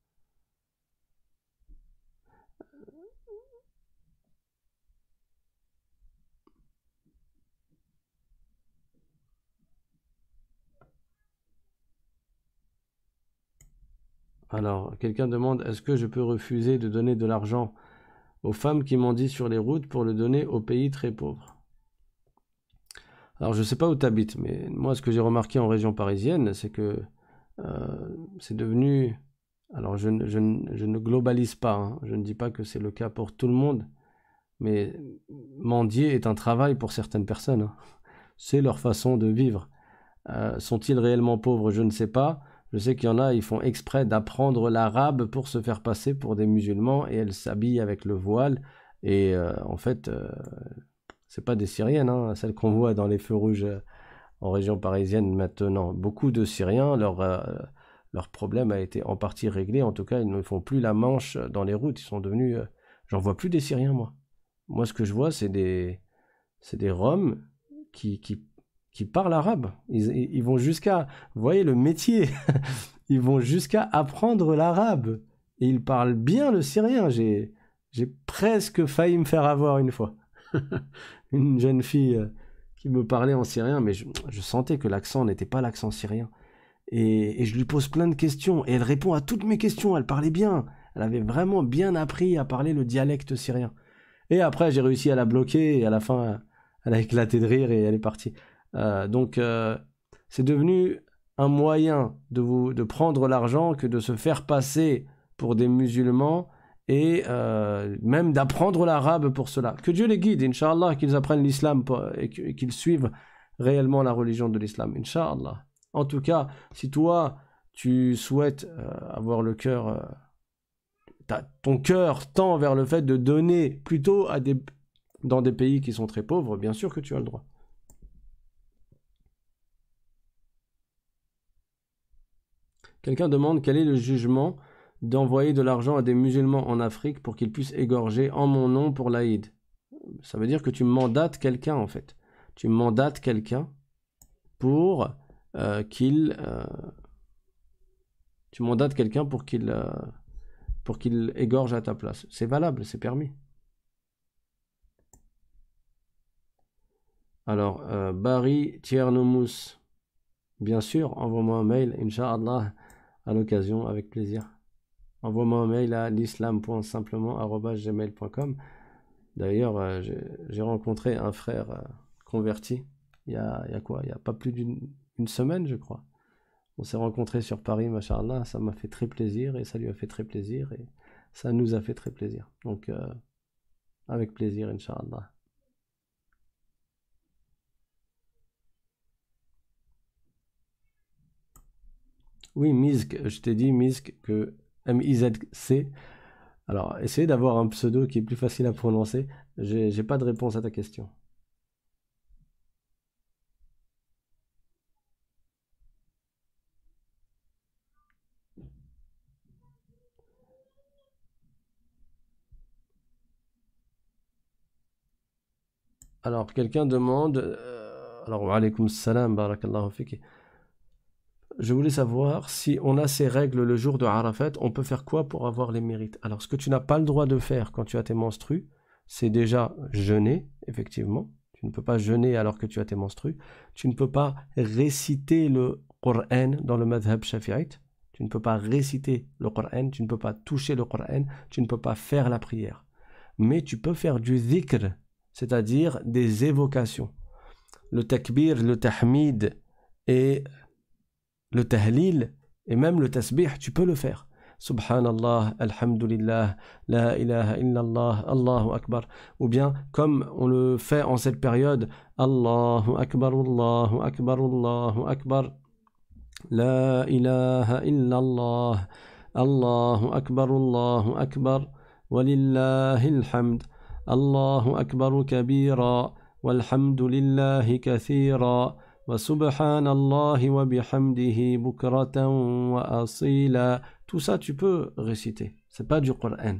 Alors, quelqu'un demande, est-ce que je peux refuser de donner de l'argent aux femmes qui dit sur les routes pour le donner aux pays très pauvres alors je sais pas où tu habites, mais moi ce que j'ai remarqué en région parisienne, c'est que euh, c'est devenu... Alors je, ne globalise pas, hein. je ne dis pas que c'est le cas pour tout le monde, mais mendier est un travail pour certaines personnes. Hein. C'est leur façon de vivre. Euh, sont-ils réellement pauvres Je ne sais pas. Je sais qu'il y en a, ils font exprès d'apprendre l'arabe pour se faire passer pour des musulmans et elles s'habillent avec le voile. Et euh, en fait, c'est pas des Syriennes, hein, celles qu'on voit dans les feux rouges euh, en région parisienne maintenant. Beaucoup de Syriens, leur, euh, leur problème a été en partie réglé. En tout cas, ils ne font plus la manche dans les routes. Ils sont devenus. Euh, j'en vois plus des Syriens, moi. Moi, ce que je vois, c'est des, des Roms qui, qui, qui parlent arabe. Ils, vont jusqu'à. Vous voyez le métier Ils vont jusqu'à apprendre l'arabe. Et ils parlent bien le syrien. j'ai presque failli me faire avoir une fois. une jeune fille euh, qui me parlait en syrien, mais je, sentais que l'accent n'était pas l'accent syrien. Et, je lui pose plein de questions, et elle répond à toutes mes questions, elle parlait bien, elle avait vraiment bien appris à parler le dialecte syrien. Et après, j'ai réussi à la bloquer, et à la fin, elle a éclaté de rire, et elle est partie. Euh, donc, euh, c'est devenu un moyen de, vous, de prendre l'argent que de se faire passer pour des musulmans et euh, même d'apprendre l'arabe pour cela. Que Dieu les guide, Inch'Allah, qu'ils apprennent l'islam et qu'ils suivent réellement la religion de l'islam, Inch'Allah. En tout cas, si toi, tu souhaites euh, avoir le cœur, euh, ton cœur tend vers le fait de donner plutôt à des, dans des pays qui sont très pauvres, bien sûr que tu as le droit. Quelqu'un demande quel est le jugement d'envoyer de l'argent à des musulmans en Afrique pour qu'ils puissent égorger en mon nom pour l'Aïd. Ça veut dire que tu mandates quelqu'un en fait. Tu mandates quelqu'un pour euh, qu'il euh, tu mandates quelqu'un pour qu'il euh, pour qu'il égorge à ta place. C'est valable, c'est permis. Alors, Barry Tiernomous, bien sûr, envoie-moi un mail, Inch'Allah, à l'occasion, avec plaisir envoie-moi un mail à l'islam.simplement.gmail.com. D'ailleurs, euh, j'ai rencontré un frère euh, converti il y, a, quoi Il y a pas plus d'une semaine, je crois. On s'est rencontré sur Paris, machallah, ça m'a fait très plaisir et ça lui a fait très plaisir et ça nous a fait très plaisir. Donc, euh, avec plaisir, Inch'Allah. Oui, Misk, je t'ai dit, Misk, que M-I-Z-C. Alors, essayez d'avoir un pseudo qui est plus facile à prononcer. J'ai pas de réponse à ta question. Alors, quelqu'un demande. Euh, alors, alaykoum salam, barakallahu fiki je voulais savoir si on a ces règles le jour de Arafat, on peut faire quoi pour avoir les mérites Alors, ce que tu n'as pas le droit de faire quand tu as tes menstrues, c'est déjà jeûner, effectivement. Tu ne peux pas jeûner alors que tu as tes menstrues. Tu ne peux pas réciter le Qur'an dans le madhab shafi'ite. Tu ne peux pas réciter le Qur'an, tu ne peux pas toucher le Qur'an, tu ne peux pas faire la prière. Mais tu peux faire du dhikr, c'est-à-dire des évocations. Le takbir, le tahmid et le tahlil et même le tasbih, tu peux le faire. Subhanallah, Alhamdulillah, La ilaha illallah, Allahu Akbar. Ou bien, comme on le fait en cette période, Allahu Akbar, Allahu Akbar, Allahu Akbar, La ilaha illallah, Allahu Akbar, Allahu Akbar, walillahi alhamd, Allahu Akbar kabira, Walhamdulillahi kathira. وسبحان الله وبحمده بكرة وأصيلا Tout ça, tu peux réciter. C'est pas du Coran.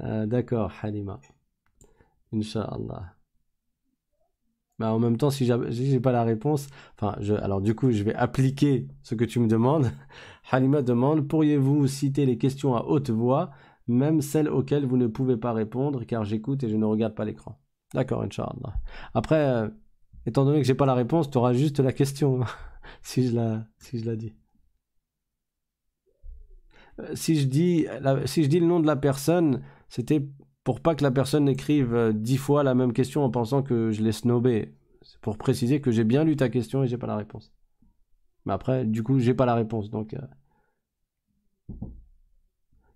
D'accord, Halima. Inch'Allah. en même temps, si j'ai pas la réponse, enfin, je, alors du coup, je vais appliquer ce que tu me demandes. Halima demande Pourriez-vous citer les questions à haute voix, même celles auxquelles vous ne pouvez pas répondre, car j'écoute et je ne regarde pas l'écran D'accord, Inch'Allah. Après, euh, étant donné que j'ai pas la réponse, tu auras juste la question, si, je la, si je dis. Euh, si je, dis si je dis le nom de la personne, c'était pour pas que la personne écrive euh, dix fois la même question en pensant que je l'ai snobé. C'est pour préciser que j'ai bien lu ta question et j'ai pas la réponse. Mais après, du coup, j'ai pas la réponse. Donc, euh.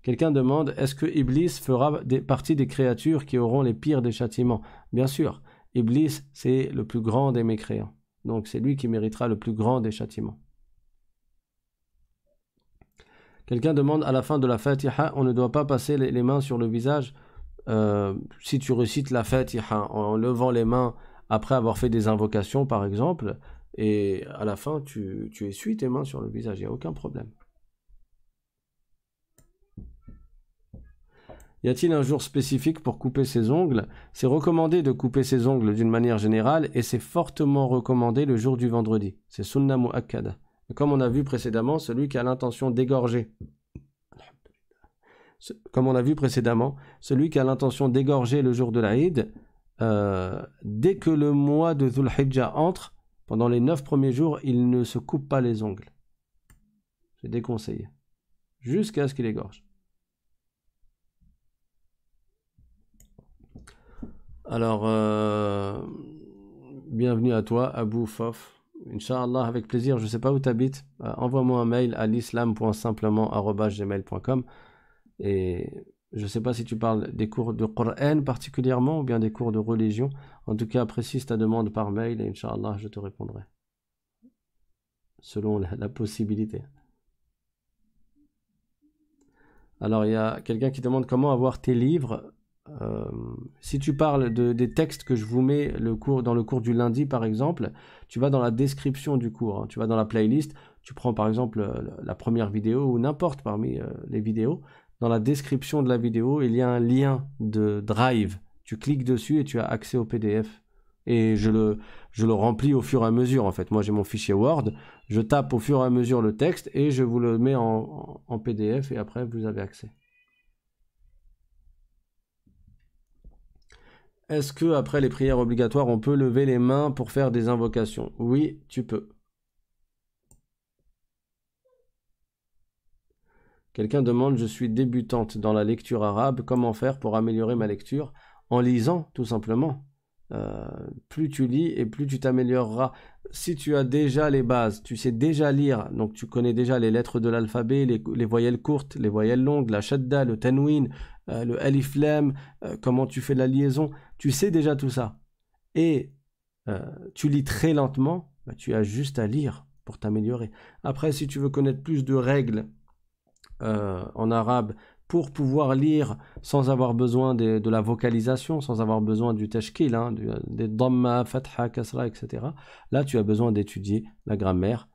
quelqu'un demande est-ce que Iblis fera partie des créatures qui auront les pires des châtiments Bien sûr, Iblis, c'est le plus grand des mécréants. Donc, c'est lui qui méritera le plus grand des châtiments. Quelqu'un demande à la fin de la Fatiha, on ne doit pas passer les mains sur le visage euh, si tu récites la fête en levant les mains après avoir fait des invocations, par exemple, et à la fin, tu, essuies tes mains sur le visage, il n'y a aucun problème. Y a-t-il un jour spécifique pour couper ses ongles C'est recommandé de couper ses ongles d'une manière générale et c'est fortement recommandé le jour du vendredi. C'est Sunnah Mu'akkad Comme on a vu précédemment, celui qui a l'intention d'égorger comme on l'a vu précédemment, celui qui a l'intention d'égorger le jour de l'Aïd, euh, dès que le mois de Dhul entre, pendant les neuf premiers jours, il ne se coupe pas les ongles. C'est déconseillé. Jusqu'à ce qu'il égorge. Alors, euh, bienvenue à toi, Abou Fof. Inch'Allah, avec plaisir. Je ne sais pas où tu habites. Euh, envoie-moi un mail à l'islam.simplement.gmail.com. Et je ne sais pas si tu parles des cours de Coran particulièrement ou bien des cours de religion. En tout cas, précise ta demande par mail et Inch'Allah, je te répondrai. Selon la, possibilité. Alors, il y a quelqu'un qui demande comment avoir tes livres. Euh, si tu parles des textes que je vous mets le cours, dans le cours du lundi, par exemple, tu vas dans la description du cours, hein. tu vas dans la playlist, tu prends par exemple euh, la première vidéo ou n'importe parmi euh, les vidéos, dans la description de la vidéo, il y a un lien de Drive. Tu cliques dessus et tu as accès au PDF. Et je le, je le remplis au fur et à mesure, en fait. Moi, j'ai mon fichier Word. Je tape au fur et à mesure le texte et je vous le mets en, en PDF et après, vous avez accès. Est-ce que après les prières obligatoires, on peut lever les mains pour faire des invocations Oui, tu peux. Quelqu'un demande Je suis débutante dans la lecture arabe, comment faire pour améliorer ma lecture En lisant, tout simplement. Euh, plus tu lis et plus tu t'amélioreras. Si tu as déjà les bases, tu sais déjà lire, donc tu connais déjà les lettres de l'alphabet, les, voyelles courtes, les voyelles longues, la shadda, le tanwin, euh, le alif lam, euh, comment tu fais la liaison, tu sais déjà tout ça. Et tu lis très lentement, bah, tu as juste à lire pour t'améliorer. Après, si tu veux connaître plus de règles euh, en arabe pour pouvoir lire sans avoir besoin de, la vocalisation, sans avoir besoin du tashkil, hein, des dhamma, fatha, kasra, etc. Là, tu as besoin d'étudier la grammaire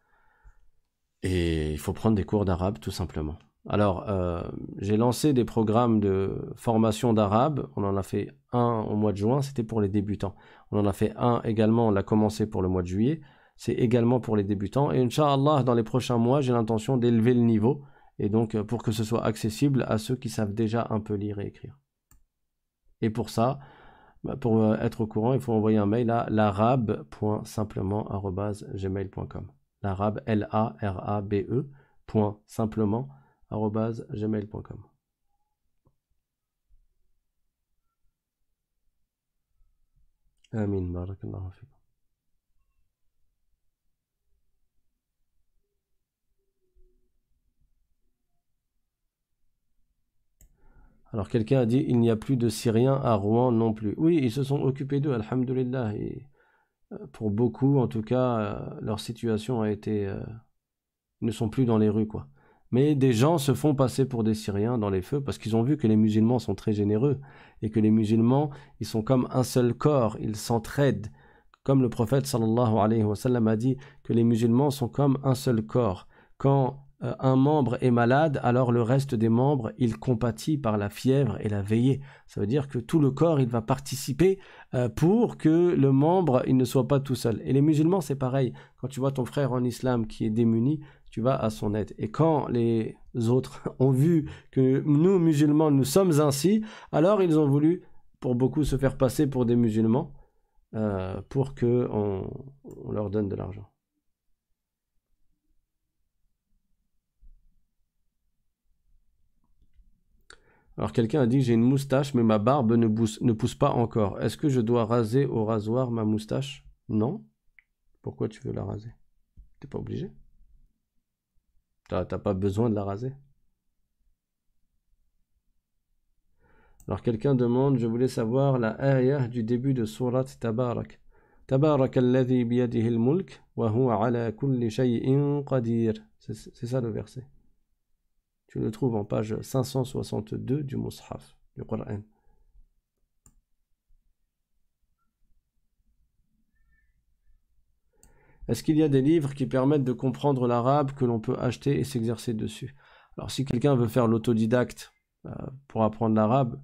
et il faut prendre des cours d'arabe tout simplement. Alors, euh, j'ai lancé des programmes de formation d'arabe. On en a fait un au mois de juin, c'était pour les débutants. On en a fait un également, on l'a commencé pour le mois de juillet. C'est également pour les débutants. Et Inch'Allah, dans les prochains mois, j'ai l'intention d'élever le niveau et donc euh, pour que ce soit accessible à ceux qui savent déjà un peu lire et écrire. Et pour ça, bah, pour euh, être au courant, il faut envoyer un mail à l'arabe.simplement.gmail.com L'arabe, L-A-R-A-B-E, point Amin, Alors quelqu'un a dit il n'y a plus de Syriens à Rouen non plus. Oui, ils se sont occupés d'eux, alhamdulillah. Et euh, pour beaucoup, en tout cas, euh, leur situation a été. Euh, ils ne sont plus dans les rues, quoi. Mais des gens se font passer pour des Syriens dans les feux parce qu'ils ont vu que les musulmans sont très généreux et que les musulmans, ils sont comme un seul corps, ils s'entraident. Comme le prophète sallallahu alayhi wa sallam a dit que les musulmans sont comme un seul corps. Quand euh, un membre est malade, alors le reste des membres, il compatit par la fièvre et la veillée. Ça veut dire que tout le corps, il va participer euh, pour que le membre, il ne soit pas tout seul. Et les musulmans, c'est pareil. Quand tu vois ton frère en islam qui est démuni, tu vas à son aide. Et quand les autres ont vu que nous, musulmans, nous sommes ainsi, alors ils ont voulu, pour beaucoup, se faire passer pour des musulmans, euh, pour qu'on on leur donne de l'argent. Alors quelqu'un a dit j'ai une moustache mais ma barbe ne, pousse, pas encore. Est-ce que je dois raser au rasoir ma moustache Non. Pourquoi tu veux la raser T'es pas obligé. T'as pas besoin de la raser. Alors quelqu'un demande, je voulais savoir la ayah du début de Surat Tabarak. Tabarak alladhi biyadihi mulk wa huwa ala kulli shay'in qadir. C'est ça le verset. Tu le trouve en page 562 du Mus'haf, du Qur'an. Est-ce qu'il y a des livres qui permettent de comprendre l'arabe que l'on peut acheter et s'exercer dessus Alors si quelqu'un veut faire l'autodidacte euh, pour apprendre l'arabe,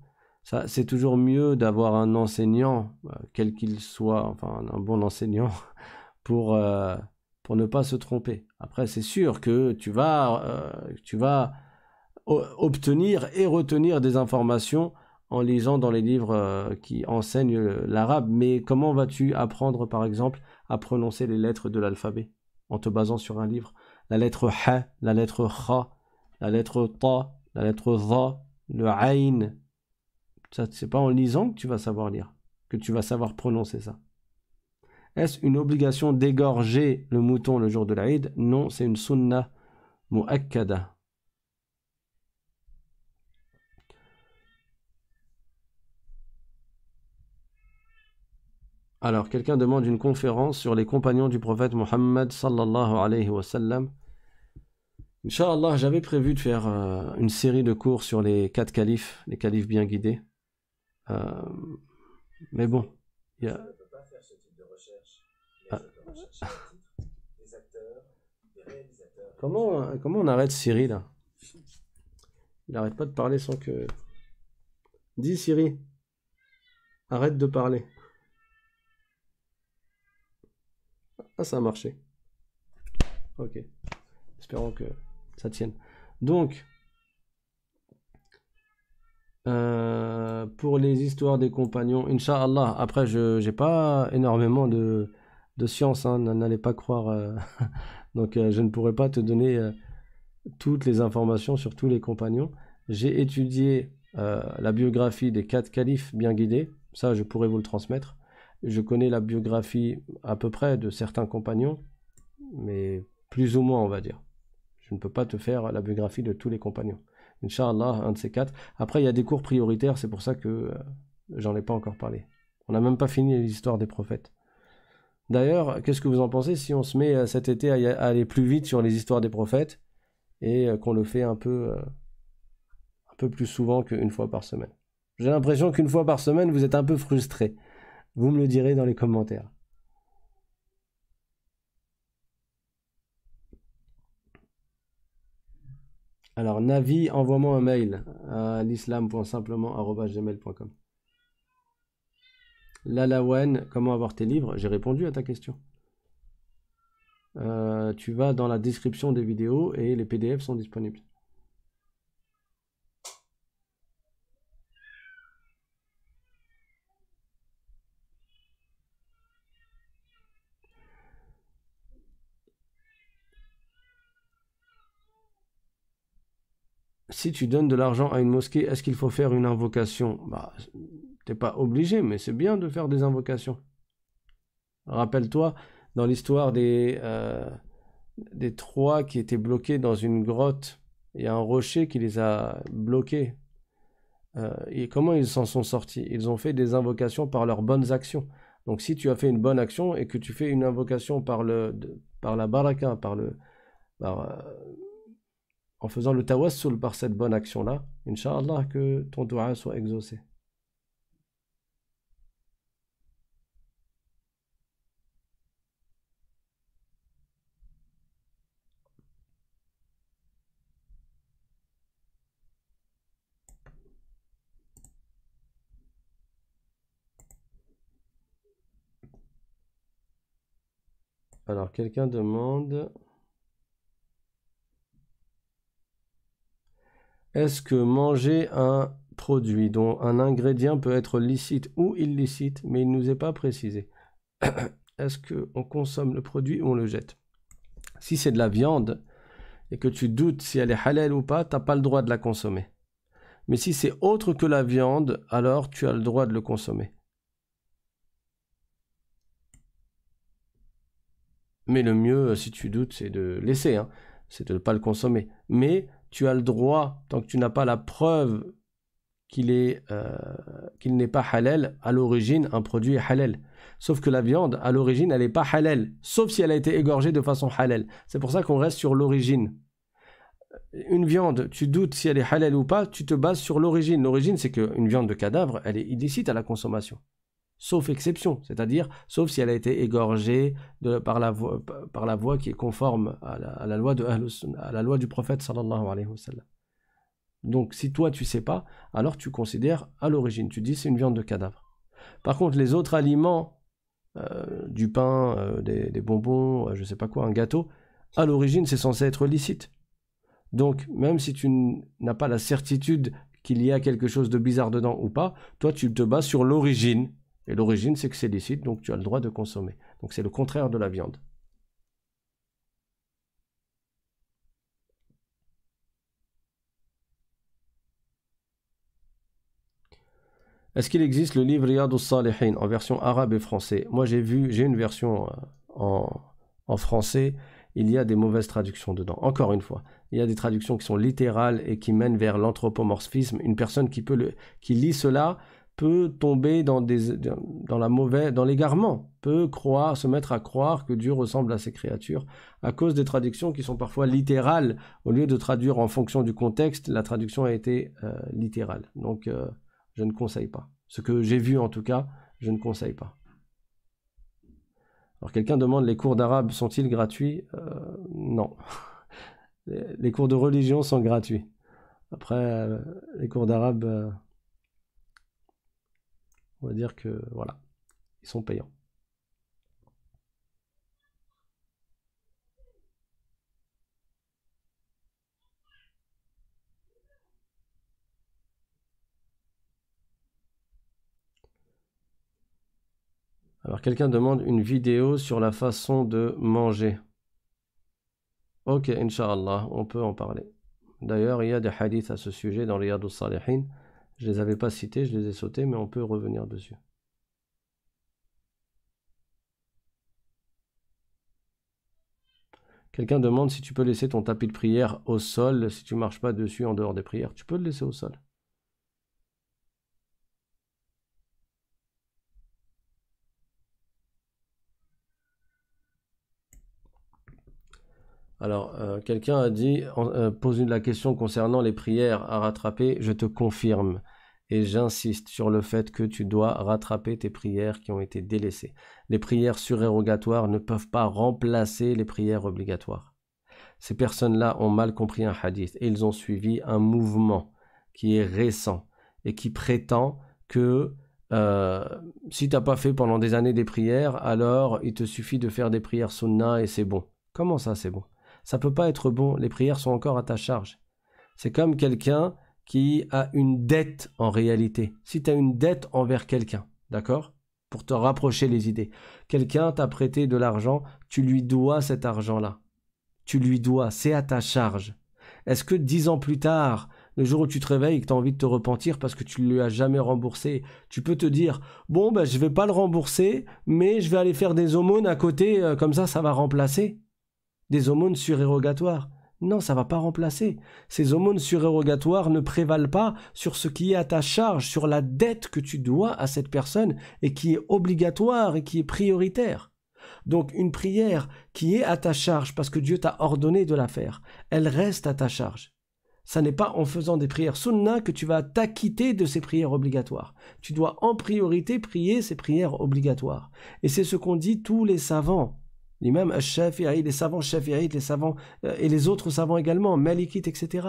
c'est toujours mieux d'avoir un enseignant, euh, quel qu'il soit, enfin un bon enseignant, pour, euh, pour ne pas se tromper. Après, c'est sûr que tu vas, tu vas obtenir et retenir des informations en lisant dans les livres euh, qui enseignent euh, l'arabe, mais comment vas-tu apprendre par exemple à prononcer les lettres de l'alphabet en te basant sur un livre La lettre ha, la lettre kha, la lettre ta, la lettre za, le aïn. Ça, c'est pas en lisant que tu vas savoir lire, que tu vas savoir prononcer ça. Est-ce une obligation d'égorger le mouton le jour de l'Aïd Non, c'est une sunna mu'akkada. Alors, quelqu'un demande une conférence sur les compagnons du prophète Mohammed sallallahu alayhi wa sallam. Inch'Allah, j'avais prévu de faire euh, une série de cours sur les quatre califes, les califes bien guidés. Euh, mais bon, il y a... Comment, comment on arrête Siri là Il n'arrête pas de parler sans que. Dis Siri, arrête de parler. Ah, ça a marché. Ok. Espérons que ça tienne. Donc, euh, pour les histoires des compagnons, Inch'Allah, après, je n'ai pas énormément de, de science, n'allez hein, pas croire. Euh, donc, euh, je ne pourrais pas te donner toutes les informations sur tous les compagnons. J'ai étudié la biographie des quatre califes bien guidés. Ça, je pourrais vous le transmettre. Je connais la biographie à peu près de certains compagnons, mais plus ou moins, on va dire. Je ne peux pas te faire la biographie de tous les compagnons. Inch'Allah, un de ces quatre. Après, il y a des cours prioritaires, c'est pour ça que euh, j'en ai pas encore parlé. On n'a même pas fini l'histoire des prophètes. D'ailleurs, qu'est-ce que vous en pensez si on se met euh, cet été à, aller plus vite sur les histoires des prophètes et euh, qu'on le fait un peu, un peu plus souvent qu'une fois par semaine J'ai l'impression qu'une fois par semaine, vous êtes un peu frustré. Vous me le direz dans les commentaires. Alors, Navi, envoie-moi un mail à l'islam.simplement.com Lalawan, comment avoir tes livres J'ai répondu à ta question. Euh, tu vas dans la description des vidéos et les PDF sont disponibles. si tu donnes de l'argent à une mosquée, est-ce qu'il faut faire une invocation Bah, t'es pas obligé, mais c'est bien de faire des invocations. Rappelle-toi dans l'histoire des, euh, des trois qui étaient bloqués dans une grotte. Il y a un rocher qui les a bloqués. Euh, et comment ils s'en sont sortis Ils ont fait des invocations par leurs bonnes actions. Donc si tu as fait une bonne action et que tu fais une invocation par, le, par la baraka, par le... Euh, en faisant le tawassul par cette bonne action-là, Inch'Allah, que ton doua soit exaucé. Alors, quelqu'un demande... Est-ce que manger un produit dont un ingrédient peut être licite ou illicite, mais il ne nous est pas précisé Est-ce qu'on consomme le produit ou on le jette Si c'est de la viande et que tu doutes si elle est halal ou pas, tu n'as pas le droit de la consommer. Mais si c'est autre que la viande, alors tu as le droit de le consommer. Mais le mieux, si tu doutes, c'est de laisser, hein. c'est de ne pas le consommer. Mais tu as le droit, tant que tu n'as pas la preuve euh, qu'il n'est pas halal, à l'origine, un produit est halal. Sauf que la viande, à l'origine, elle n'est pas halal, sauf si elle a été égorgée de façon halal. C'est pour ça qu'on reste sur l'origine. Une viande, tu doutes si elle est halal ou pas, tu te bases sur l'origine. L'origine, c'est qu'une viande de cadavre, elle est illicite à la consommation sauf exception, c'est-à-dire sauf si elle a été égorgée par, la voie, par la qui est conforme à la, loi, de, à la loi du prophète sallallahu alayhi Donc si toi tu sais pas, alors tu considères à l'origine, tu dis c'est une viande de cadavre. Par contre les autres aliments, euh, du pain, euh, des, bonbons, je euh, je sais pas quoi, un gâteau, à l'origine c'est censé être licite. Donc même si tu n'as pas la certitude qu'il y a quelque chose de bizarre dedans ou pas, toi tu te bats sur l'origine et l'origine, c'est que c'est licite, donc tu as le droit de consommer. Donc c'est le contraire de la viande. Est-ce qu'il existe le livre Riyad salihin en version arabe et français Moi, j'ai vu, j'ai une version euh, en, en français il y a des mauvaises traductions dedans. Encore une fois, il y a des traductions qui sont littérales et qui mènent vers l'anthropomorphisme. Une personne qui, peut le, qui lit cela peut tomber dans, des, dans la mauvaise, dans l'égarement, peut croire, se mettre à croire que Dieu ressemble à ses créatures à cause des traductions qui sont parfois littérales. Au lieu de traduire en fonction du contexte, la traduction a été euh, littérale. Donc, euh, je ne conseille pas. Ce que j'ai vu en tout cas, je ne conseille pas. Alors, quelqu'un demande les cours d'arabe sont-ils gratuits euh, Non. Les cours de religion sont gratuits. Après, les cours d'arabe on va dire que voilà, ils sont payants. Alors quelqu'un demande une vidéo sur la façon de manger. Ok, inshallah, on peut en parler. D'ailleurs, il y a des hadiths à ce sujet dans les Yadus Salihin. Je les avais pas cités, je les ai sautés, mais on peut revenir dessus. Quelqu'un demande si tu peux laisser ton tapis de prière au sol si tu marches pas dessus en dehors des prières. Tu peux le laisser au sol. Alors, euh, quelqu'un a dit, euh, pose la question concernant les prières à rattraper, je te confirme. Et j'insiste sur le fait que tu dois rattraper tes prières qui ont été délaissées. Les prières surérogatoires ne peuvent pas remplacer les prières obligatoires. Ces personnes-là ont mal compris un hadith et ils ont suivi un mouvement qui est récent et qui prétend que euh, si t'as pas fait pendant des années des prières, alors il te suffit de faire des prières sunnah et c'est bon. Comment ça c'est bon ça peut pas être bon, les prières sont encore à ta charge. C'est comme quelqu'un qui a une dette en réalité. Si tu as une dette envers quelqu'un, d'accord Pour te rapprocher les idées. Quelqu'un t'a prêté de l'argent, tu lui dois cet argent-là. Tu lui dois, c'est à ta charge. Est-ce que dix ans plus tard, le jour où tu te réveilles et que tu as envie de te repentir parce que tu ne lui as jamais remboursé, tu peux te dire bon ben je vais pas le rembourser, mais je vais aller faire des aumônes à côté, euh, comme ça ça va remplacer des aumônes surérogatoires. Non, ça va pas remplacer. Ces aumônes surérogatoires ne prévalent pas sur ce qui est à ta charge, sur la dette que tu dois à cette personne et qui est obligatoire et qui est prioritaire. Donc une prière qui est à ta charge parce que Dieu t'a ordonné de la faire, elle reste à ta charge. Ça n'est pas en faisant des prières sunna que tu vas t'acquitter de ces prières obligatoires. Tu dois en priorité prier ces prières obligatoires. Et c'est ce qu'ont dit tous les savants l'imam Shafi'i, les savants Shafi'ites, les savants et les autres savants également, Malikites, etc.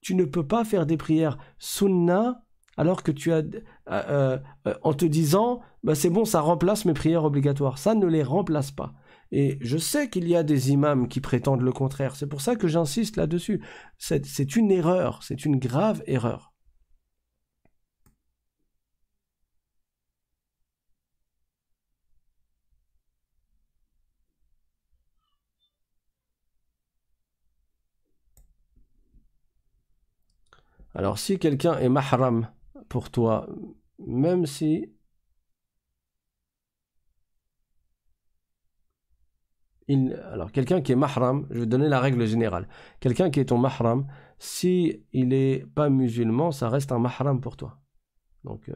Tu ne peux pas faire des prières sunna alors que tu as euh, euh, en te disant bah c'est bon ça remplace mes prières obligatoires ça ne les remplace pas et je sais qu'il y a des imams qui prétendent le contraire c'est pour ça que j'insiste là-dessus c'est une erreur c'est une grave erreur Alors si quelqu'un est mahram pour toi, même si alors quelqu'un qui est mahram, je vais donner la règle générale. Quelqu'un qui est ton mahram, si il n'est pas musulman, ça reste un mahram pour toi. Donc euh,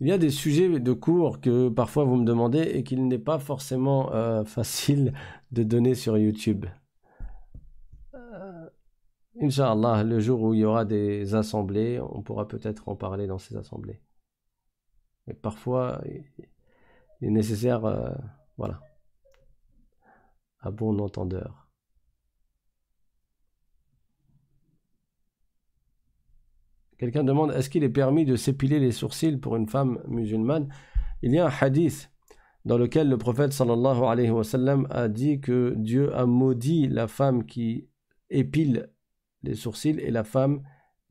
Il y a des sujets de cours que parfois vous me demandez et qu'il n'est pas forcément euh, facile de donner sur YouTube. Euh, Inch'Allah, le jour où il y aura des assemblées, on pourra peut-être en parler dans ces assemblées. Mais parfois, il est nécessaire, euh, voilà, à bon entendeur. Quelqu'un demande est-ce qu'il est permis de s'épiler les sourcils pour une femme musulmane Il y a un hadith dans lequel le prophète sallallahu a dit que Dieu a maudit la femme qui épile les sourcils et la femme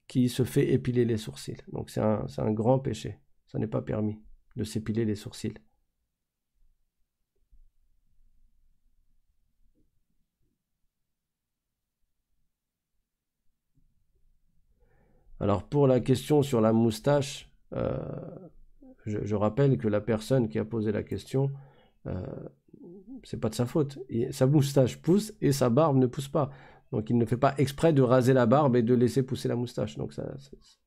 qui se fait épiler les sourcils. Donc c'est un, un grand péché. Ça n'est pas permis de s'épiler les sourcils. Alors pour la question sur la moustache, euh, je, rappelle que la personne qui a posé la question, ce euh, c'est pas de sa faute. sa moustache pousse et sa barbe ne pousse pas. Donc il ne fait pas exprès de raser la barbe et de laisser pousser la moustache. Donc ça,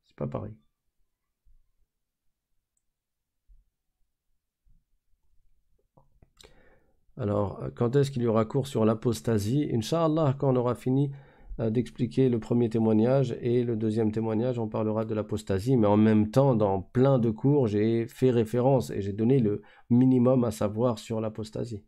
c'est pas pareil. Alors, quand est-ce qu'il y aura cours sur l'apostasie Inch'Allah, quand on aura fini euh, d'expliquer le premier témoignage et le deuxième témoignage, on parlera de l'apostasie, mais en même temps, dans plein de cours, j'ai fait référence et j'ai donné le minimum à savoir sur l'apostasie.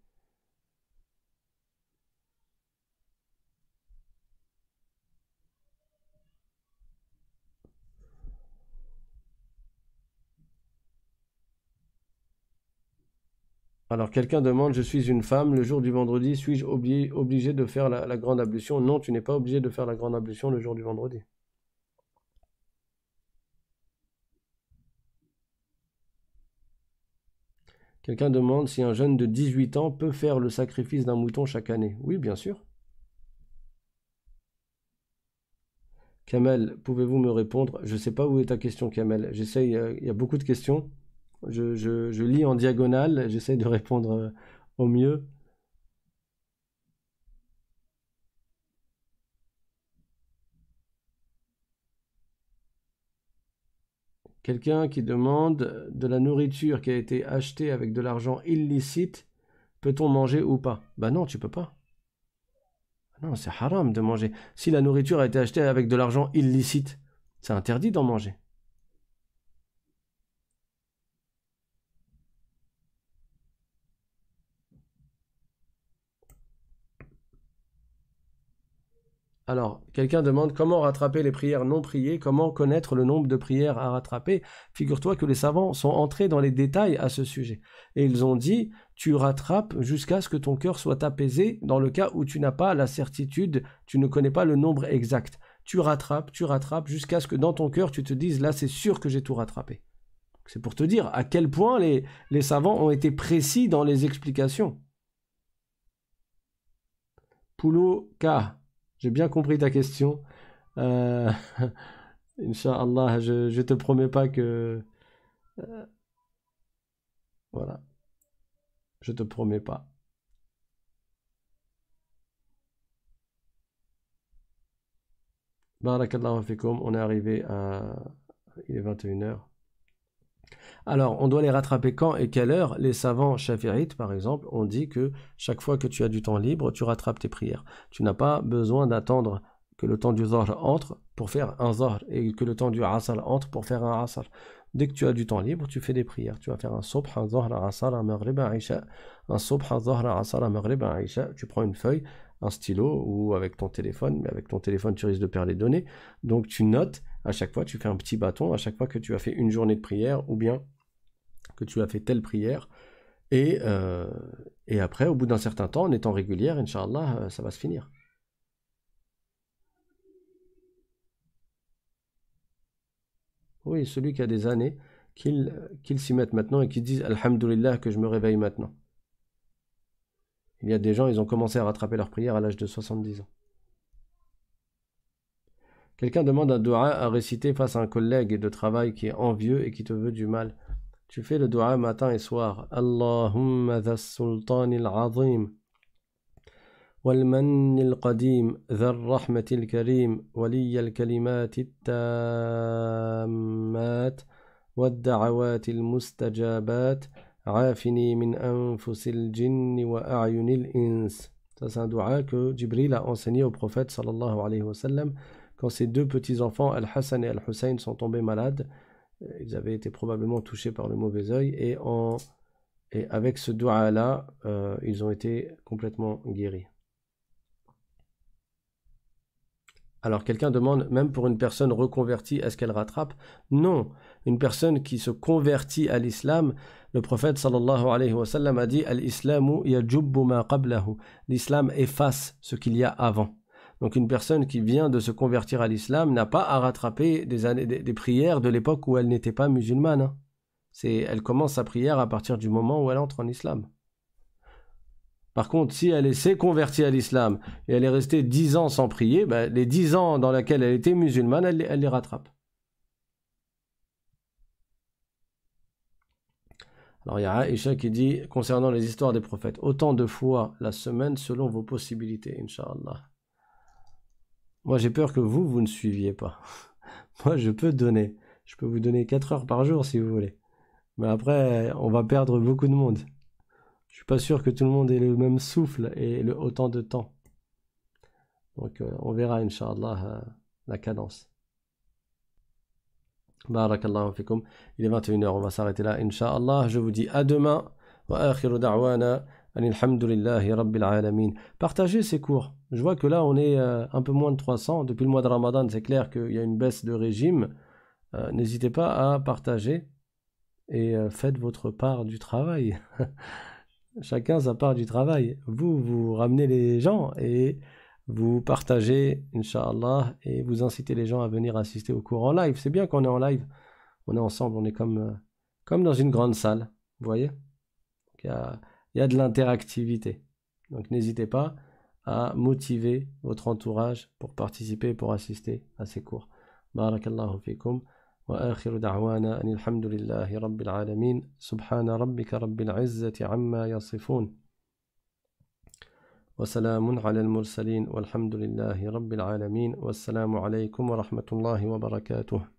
Alors quelqu'un demande, je suis une femme, le jour du vendredi, suis-je obligé, obligé, de faire la, grande ablution Non, tu n'es pas obligé de faire la grande ablution le jour du vendredi. Quelqu'un demande si un jeune de 18 ans peut faire le sacrifice d'un mouton chaque année. Oui, bien sûr. Kamel, pouvez-vous me répondre Je ne sais pas où est ta question, Kamel. J'essaye, euh, il y a beaucoup de questions. Je, lis en diagonale, j'essaie de répondre euh, au mieux. Quelqu'un qui demande euh, de la nourriture qui a été achetée avec de l'argent illicite, peut-on manger ou pas Bah ben non, tu peux pas. Ah non, c'est haram de manger. Si la nourriture a été achetée avec de l'argent illicite, c'est interdit d'en manger. Alors, quelqu'un demande comment rattraper les prières non priées, comment connaître le nombre de prières à rattraper. Figure-toi que les savants sont entrés dans les détails à ce sujet. Et ils ont dit, tu rattrapes jusqu'à ce que ton cœur soit apaisé dans le cas où tu n'as pas la certitude, tu ne connais pas le nombre exact. Tu rattrapes, tu rattrapes jusqu'à ce que dans ton cœur tu te dises, là c'est sûr que j'ai tout rattrapé. C'est pour te dire à quel point les, savants ont été précis dans les explications. Poulo K. J'ai bien compris ta question. Euh, Inch'Allah, je, je te promets pas que. Euh, voilà. Je te promets pas. Barakallahu fikoum, on est arrivé à. Il est 21h. Alors, on doit les rattraper quand et quelle heure Les savants chafirites, par exemple, ont dit que chaque fois que tu as du temps libre, tu rattrapes tes prières. Tu n'as pas besoin d'attendre que le temps du Zohr entre pour faire un Zohr et que le temps du Asr entre pour faire un Asr. Dès que tu as du temps libre, tu fais des prières. Tu vas faire un Subh, un Zohr, un Asr, un un Isha. Un Subh, un Zohr, un Isha. Tu prends une feuille, un stylo ou avec ton téléphone. Mais avec ton téléphone, tu risques de perdre les données. Donc tu notes. À chaque fois, tu fais un petit bâton. À chaque fois que tu as fait une journée de prière ou bien que tu as fait telle prière. Et, euh, et après, au bout d'un certain temps, en étant régulière, Inch'Allah, euh, ça va se finir. Oui, celui qui a des années, qu'il s'y mette maintenant et qu'il dise Alhamdulillah que je me réveille maintenant. Il y a des gens, ils ont commencé à rattraper leur prière à l'âge de 70 ans. Quelqu'un demande un dua à réciter face à un collègue de travail qui est envieux et qui te veut du mal. Tu fais le dua matin et soir. Allahumma dha ذا السلطان العظيم والمن القديم ذا الرحمة الكريم ولي الكلمات التامات والدعوات المستجابات عافني من أنفس الجن وأعين الإنس Ça, c'est un dua que Jibril a enseigné au prophète sallallahu alayhi wa sallam quand ses deux petits-enfants, Al-Hassan et Al-Hussein, sont tombés malades. ils avaient été probablement touchés par le mauvais oeil et, avec ce doigt là, euh, ils ont été complètement guéris. Alors quelqu'un demande, même pour une personne reconvertie, est-ce qu'elle rattrape Non, une personne qui se convertit à l'islam, le prophète sallallahu alayhi wa sallam a dit, l'islam efface ce qu'il y a avant. Donc une personne qui vient de se convertir à l'islam n'a pas à rattraper des, années, des, prières de l'époque où elle n'était pas musulmane. Hein. C'est, elle commence sa prière à partir du moment où elle entre en islam. Par contre, si elle s'est convertie à l'islam et elle est restée dix ans sans prier, ben, les dix ans dans lesquels elle était musulmane, elle, les rattrape. Alors il y a Aisha qui dit concernant les histoires des prophètes, autant de fois la semaine selon vos possibilités, inshallah. Moi, j'ai peur que vous, vous ne suiviez pas. Moi, je peux donner. Je peux vous donner 4 heures par jour si vous voulez. Mais après, on va perdre beaucoup de monde. Je suis pas sûr que tout le monde ait le même souffle et le, autant de temps. Donc, euh, on verra, Inch'Allah, euh, la cadence. Barakallahu fikum. Il est 21h, on va s'arrêter là, Inch'Allah. Je vous dis à demain. Alhamdulillahi Rabbil Partagez ces cours. Je vois que là, on est euh, un peu moins de 300. Depuis le mois de Ramadan, c'est clair qu'il y a une baisse de régime. Euh, n'hésitez pas à partager et euh, faites votre part du travail. Chacun sa part du travail. Vous, vous ramenez les gens et vous partagez, Inch'Allah, et vous incitez les gens à venir assister au cours en live. C'est bien qu'on est en live. On est ensemble, on est comme, comme dans une grande salle. Vous voyez il y a de l'interactivité. Donc n'hésitez pas à motiver votre entourage pour participer, pour assister à ces cours. Barakallahu fikum. وآخر دعوانا أن الحمد لله رب العالمين سبحان ربك رب العزة عما يصفون وسلام على المرسلين والحمد لله رب العالمين والسلام عليكم ورحمة الله وبركاته